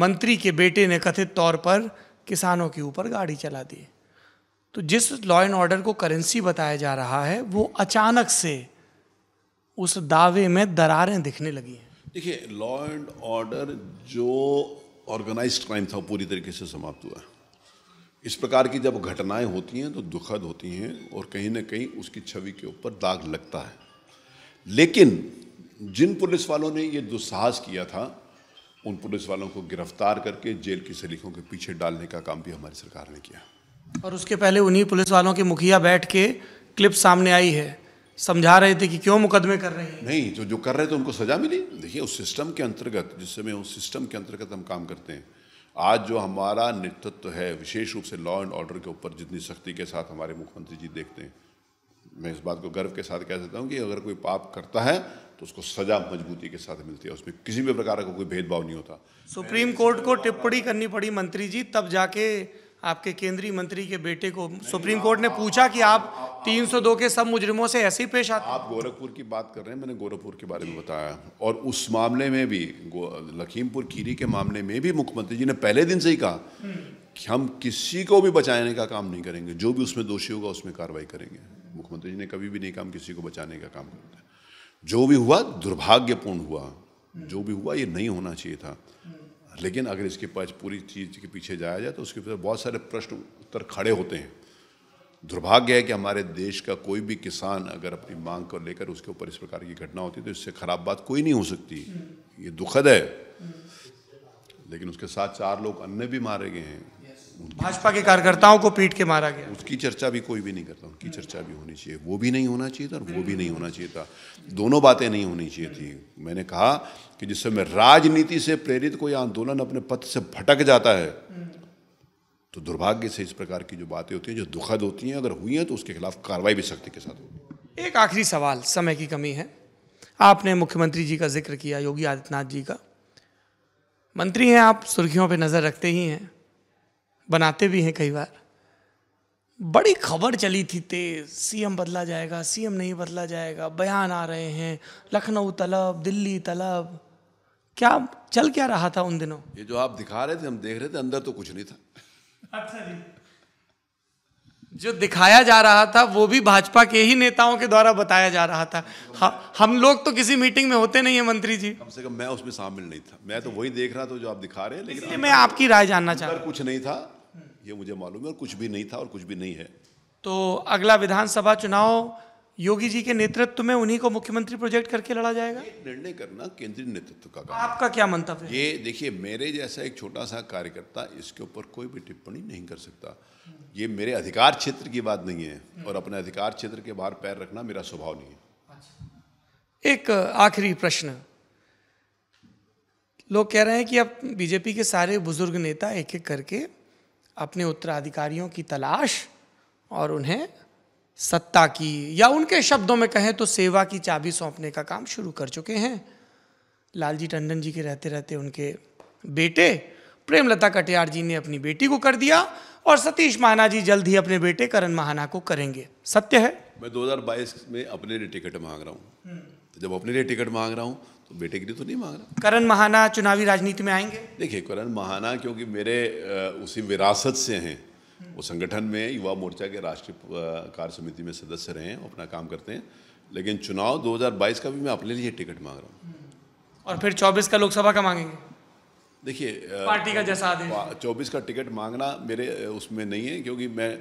मंत्री के बेटे ने कथित तौर पर किसानों के ऊपर गाड़ी चला दी तो जिस लॉ एंड ऑर्डर को करेंसी बताया जा रहा है वो अचानक से उस दावे में दरारें दिखने लगी हैं देखिए लॉ एंड ऑर्डर जो ऑर्गेनाइज्ड क्राइम था पूरी तरीके से समाप्त हुआ इस प्रकार की जब घटनाएं होती हैं तो दुखद होती हैं और कहीं ना कहीं उसकी छवि के ऊपर दाग लगता है लेकिन जिन पुलिस वालों ने ये दुस्साहस किया था उन पुलिस वालों को गिरफ्तार करके जेल की सलीखों के पीछे डालने का काम भी हमारी सरकार ने किया और उसके पहले उन्हीं पुलिस वालों के मुखिया बैठ के क्लिप सामने आई है समझा रहे थे कि क्यों मुकदमे कर रहे हैं नहीं जो जो कर रहे थे तो उनको सजा मिली देखिए उस सिस्टम के अंतर्गत जिस समय उस सिस्टम के अंतर्गत हम काम करते हैं आज जो हमारा नेतृत्व है विशेष रूप से लॉ एंड ऑर्डर के ऊपर जितनी सख्ती के साथ हमारे मुख्यमंत्री जी देखते हैं मैं इस बात को गर्व के साथ कह सकता हूँ कि अगर कोई पाप करता है तो उसको सजा मजबूती के साथ मिलती है उसमें किसी भी प्रकार का कोई भेदभाव नहीं होता सुप्रीम कोर्ट को टिप्पणी करनी पड़ी मंत्री जी तब जाके आपके केंद्रीय मंत्री के बेटे को सुप्रीम कोर्ट ने पूछा कि आप 302 के सब मुजरिमों से ऐसे ही पेश आते आप गोरखपुर की बात कर रहे हैं मैंने गोरखपुर के बारे में बताया और उस मामले में भी लखीमपुर खीरी के मामले में भी मुख्यमंत्री जी ने पहले दिन से ही कहा कि हम किसी को भी बचाने का काम नहीं करेंगे जो भी उसमें दोषी होगा उसमें कार्रवाई करेंगे मुख्यमंत्री जी ने कभी भी नहीं कहा किसी को बचाने का काम करता जो भी हुआ दुर्भाग्यपूर्ण हुआ जो भी हुआ ये नहीं होना चाहिए था लेकिन अगर इसके पास पूरी चीज़ के पीछे जाया जाए तो उसके पीछे बहुत सारे प्रश्न उत्तर खड़े होते हैं दुर्भाग्य है कि हमारे देश का कोई भी किसान अगर अपनी मांग को लेकर उसके ऊपर इस प्रकार की घटना होती है तो इससे ख़राब बात कोई नहीं हो सकती ये दुखद है लेकिन उसके साथ चार लोग अन्य भी मारे गए हैं भाजपा के कार्यकर्ताओं को पीट के मारा गया उसकी चर्चा भी कोई भी नहीं करता उनकी चर्चा भी होनी चाहिए वो भी नहीं होना चाहिए था और वो भी नहीं होना चाहिए था दोनों बातें नहीं होनी चाहिए थी मैंने कहा कि जिस समय राजनीति से प्रेरित कोई आंदोलन अपने पथ से भटक जाता है तो दुर्भाग्य से इस प्रकार की जो बातें होती हैं जो दुखद होती हैं अगर हुई हैं तो उसके खिलाफ कार्रवाई भी सख्ती के साथ होगी एक आखिरी सवाल समय की कमी है आपने मुख्यमंत्री जी का जिक्र किया योगी आदित्यनाथ जी का मंत्री हैं आप सुर्खियों पर नज़र रखते ही हैं बनाते भी हैं कई बार बड़ी खबर चली थी तेज सीएम बदला जाएगा सीएम नहीं बदला जाएगा बयान आ रहे हैं लखनऊ तलब दिल्ली तलब क्या चल क्या रहा था उन दिनों ये जो आप दिखा रहे थे हम देख रहे थे अंदर तो कुछ नहीं था अच्छा जी जो दिखाया जा रहा था वो भी भाजपा के ही नेताओं के द्वारा बताया जा रहा था हम, हम लोग तो किसी मीटिंग में होते नहीं है मंत्री जी कम से कम मैं उसमें शामिल नहीं था मैं तो वही देख रहा था जो आप दिखा रहे हैं लेकिन मैं आपकी राय जानना चाहता कुछ नहीं था ये मुझे मालूम है और कुछ भी नहीं था और कुछ भी नहीं है तो अगला विधानसभा चुनाव योगी जी के नेतृत्व में उन्हीं को मुख्यमंत्री प्रोजेक्ट करके लड़ा जाएगा निर्णय करना केंद्रीय नेतृत्व का काम आपका क्या मंतव्य है ये देखिए मेरे जैसा एक छोटा सा कार्यकर्ता इसके ऊपर कोई भी टिप्पणी नहीं कर सकता ये मेरे अधिकार क्षेत्र की बात नहीं है और अपने अधिकार क्षेत्र के बाहर पैर रखना मेरा स्वभाव नहीं है अच्छा। एक आखिरी प्रश्न लोग कह रहे हैं कि अब बीजेपी के सारे बुजुर्ग नेता एक एक करके अपने उत्तराधिकारियों की तलाश और उन्हें सत्ता की या उनके शब्दों में कहें तो सेवा की चाबी सौंपने का काम शुरू कर चुके हैं लालजी टंडन जी के रहते रहते उनके बेटे प्रेमलता कटियार जी ने अपनी बेटी को कर दिया और सतीश महाना जी जल्द ही अपने बेटे करण महाना को करेंगे सत्य है मैं 2022 में अपने लिए टिकट मांग रहा हूँ हम्म। जब अपने लिए टिकट मांग रहा हूँ तो लिए तो नहीं मांग रहा करण महाना चुनावी राजनीति में आएंगे देखिए करण महाना क्योंकि मेरे उसी विरासत से हैं वो संगठन में युवा मोर्चा के राष्ट्रीय कार्य समिति में सदस्य रहे हैं अपना काम करते हैं लेकिन चुनाव 2022 का भी मैं अपने लिए टिकट मांग रहा हूँ और फिर 24 का लोकसभा का मांगेंगे देखिए पार्टी का जैसा चौबीस का टिकट मांगना मेरे उसमें नहीं है क्योंकि मैं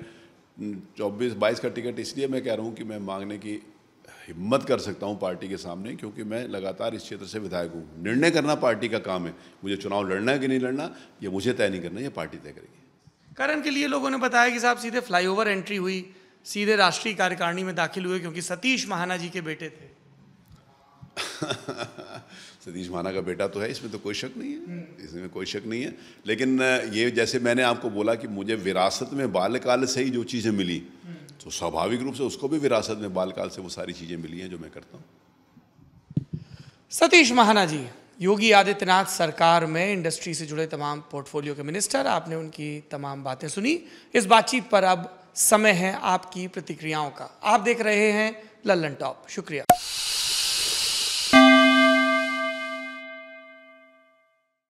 चौबीस बाईस का टिकट इसलिए मैं कह रहा हूँ कि मैं मांगने की हिम्मत कर सकता हूँ पार्टी के सामने क्योंकि मैं लगातार इस क्षेत्र से विधायक हूँ निर्णय करना पार्टी का काम है मुझे चुनाव लड़ना है कि नहीं लड़ना ये मुझे तय नहीं करना ये पार्टी तय करेगी करण के लिए लोगों ने बताया कि साहब सीधे फ्लाईओवर एंट्री हुई सीधे राष्ट्रीय कार्यकारिणी में दाखिल हुए क्योंकि सतीश महाना जी के बेटे थे सतीश माना का बेटा तो है इसमें तो कोई शक नहीं है इसमें कोई शक नहीं है लेकिन ये जैसे मैंने आपको बोला कि मुझे विरासत में बाल्यकाल से ही जो चीज़ें मिली तो स्वाभाविक रूप से उसको भी विरासत में बालकाल से वो सारी चीज़ें मिली हैं जो मैं करता हूं सतीश महाना जी योगी आदित्यनाथ सरकार में इंडस्ट्री से जुड़े तमाम पोर्टफोलियो के मिनिस्टर आपने उनकी तमाम बातें सुनी इस बातचीत पर अब समय है आपकी प्रतिक्रियाओं का आप देख रहे हैं लल्लन टॉप शुक्रिया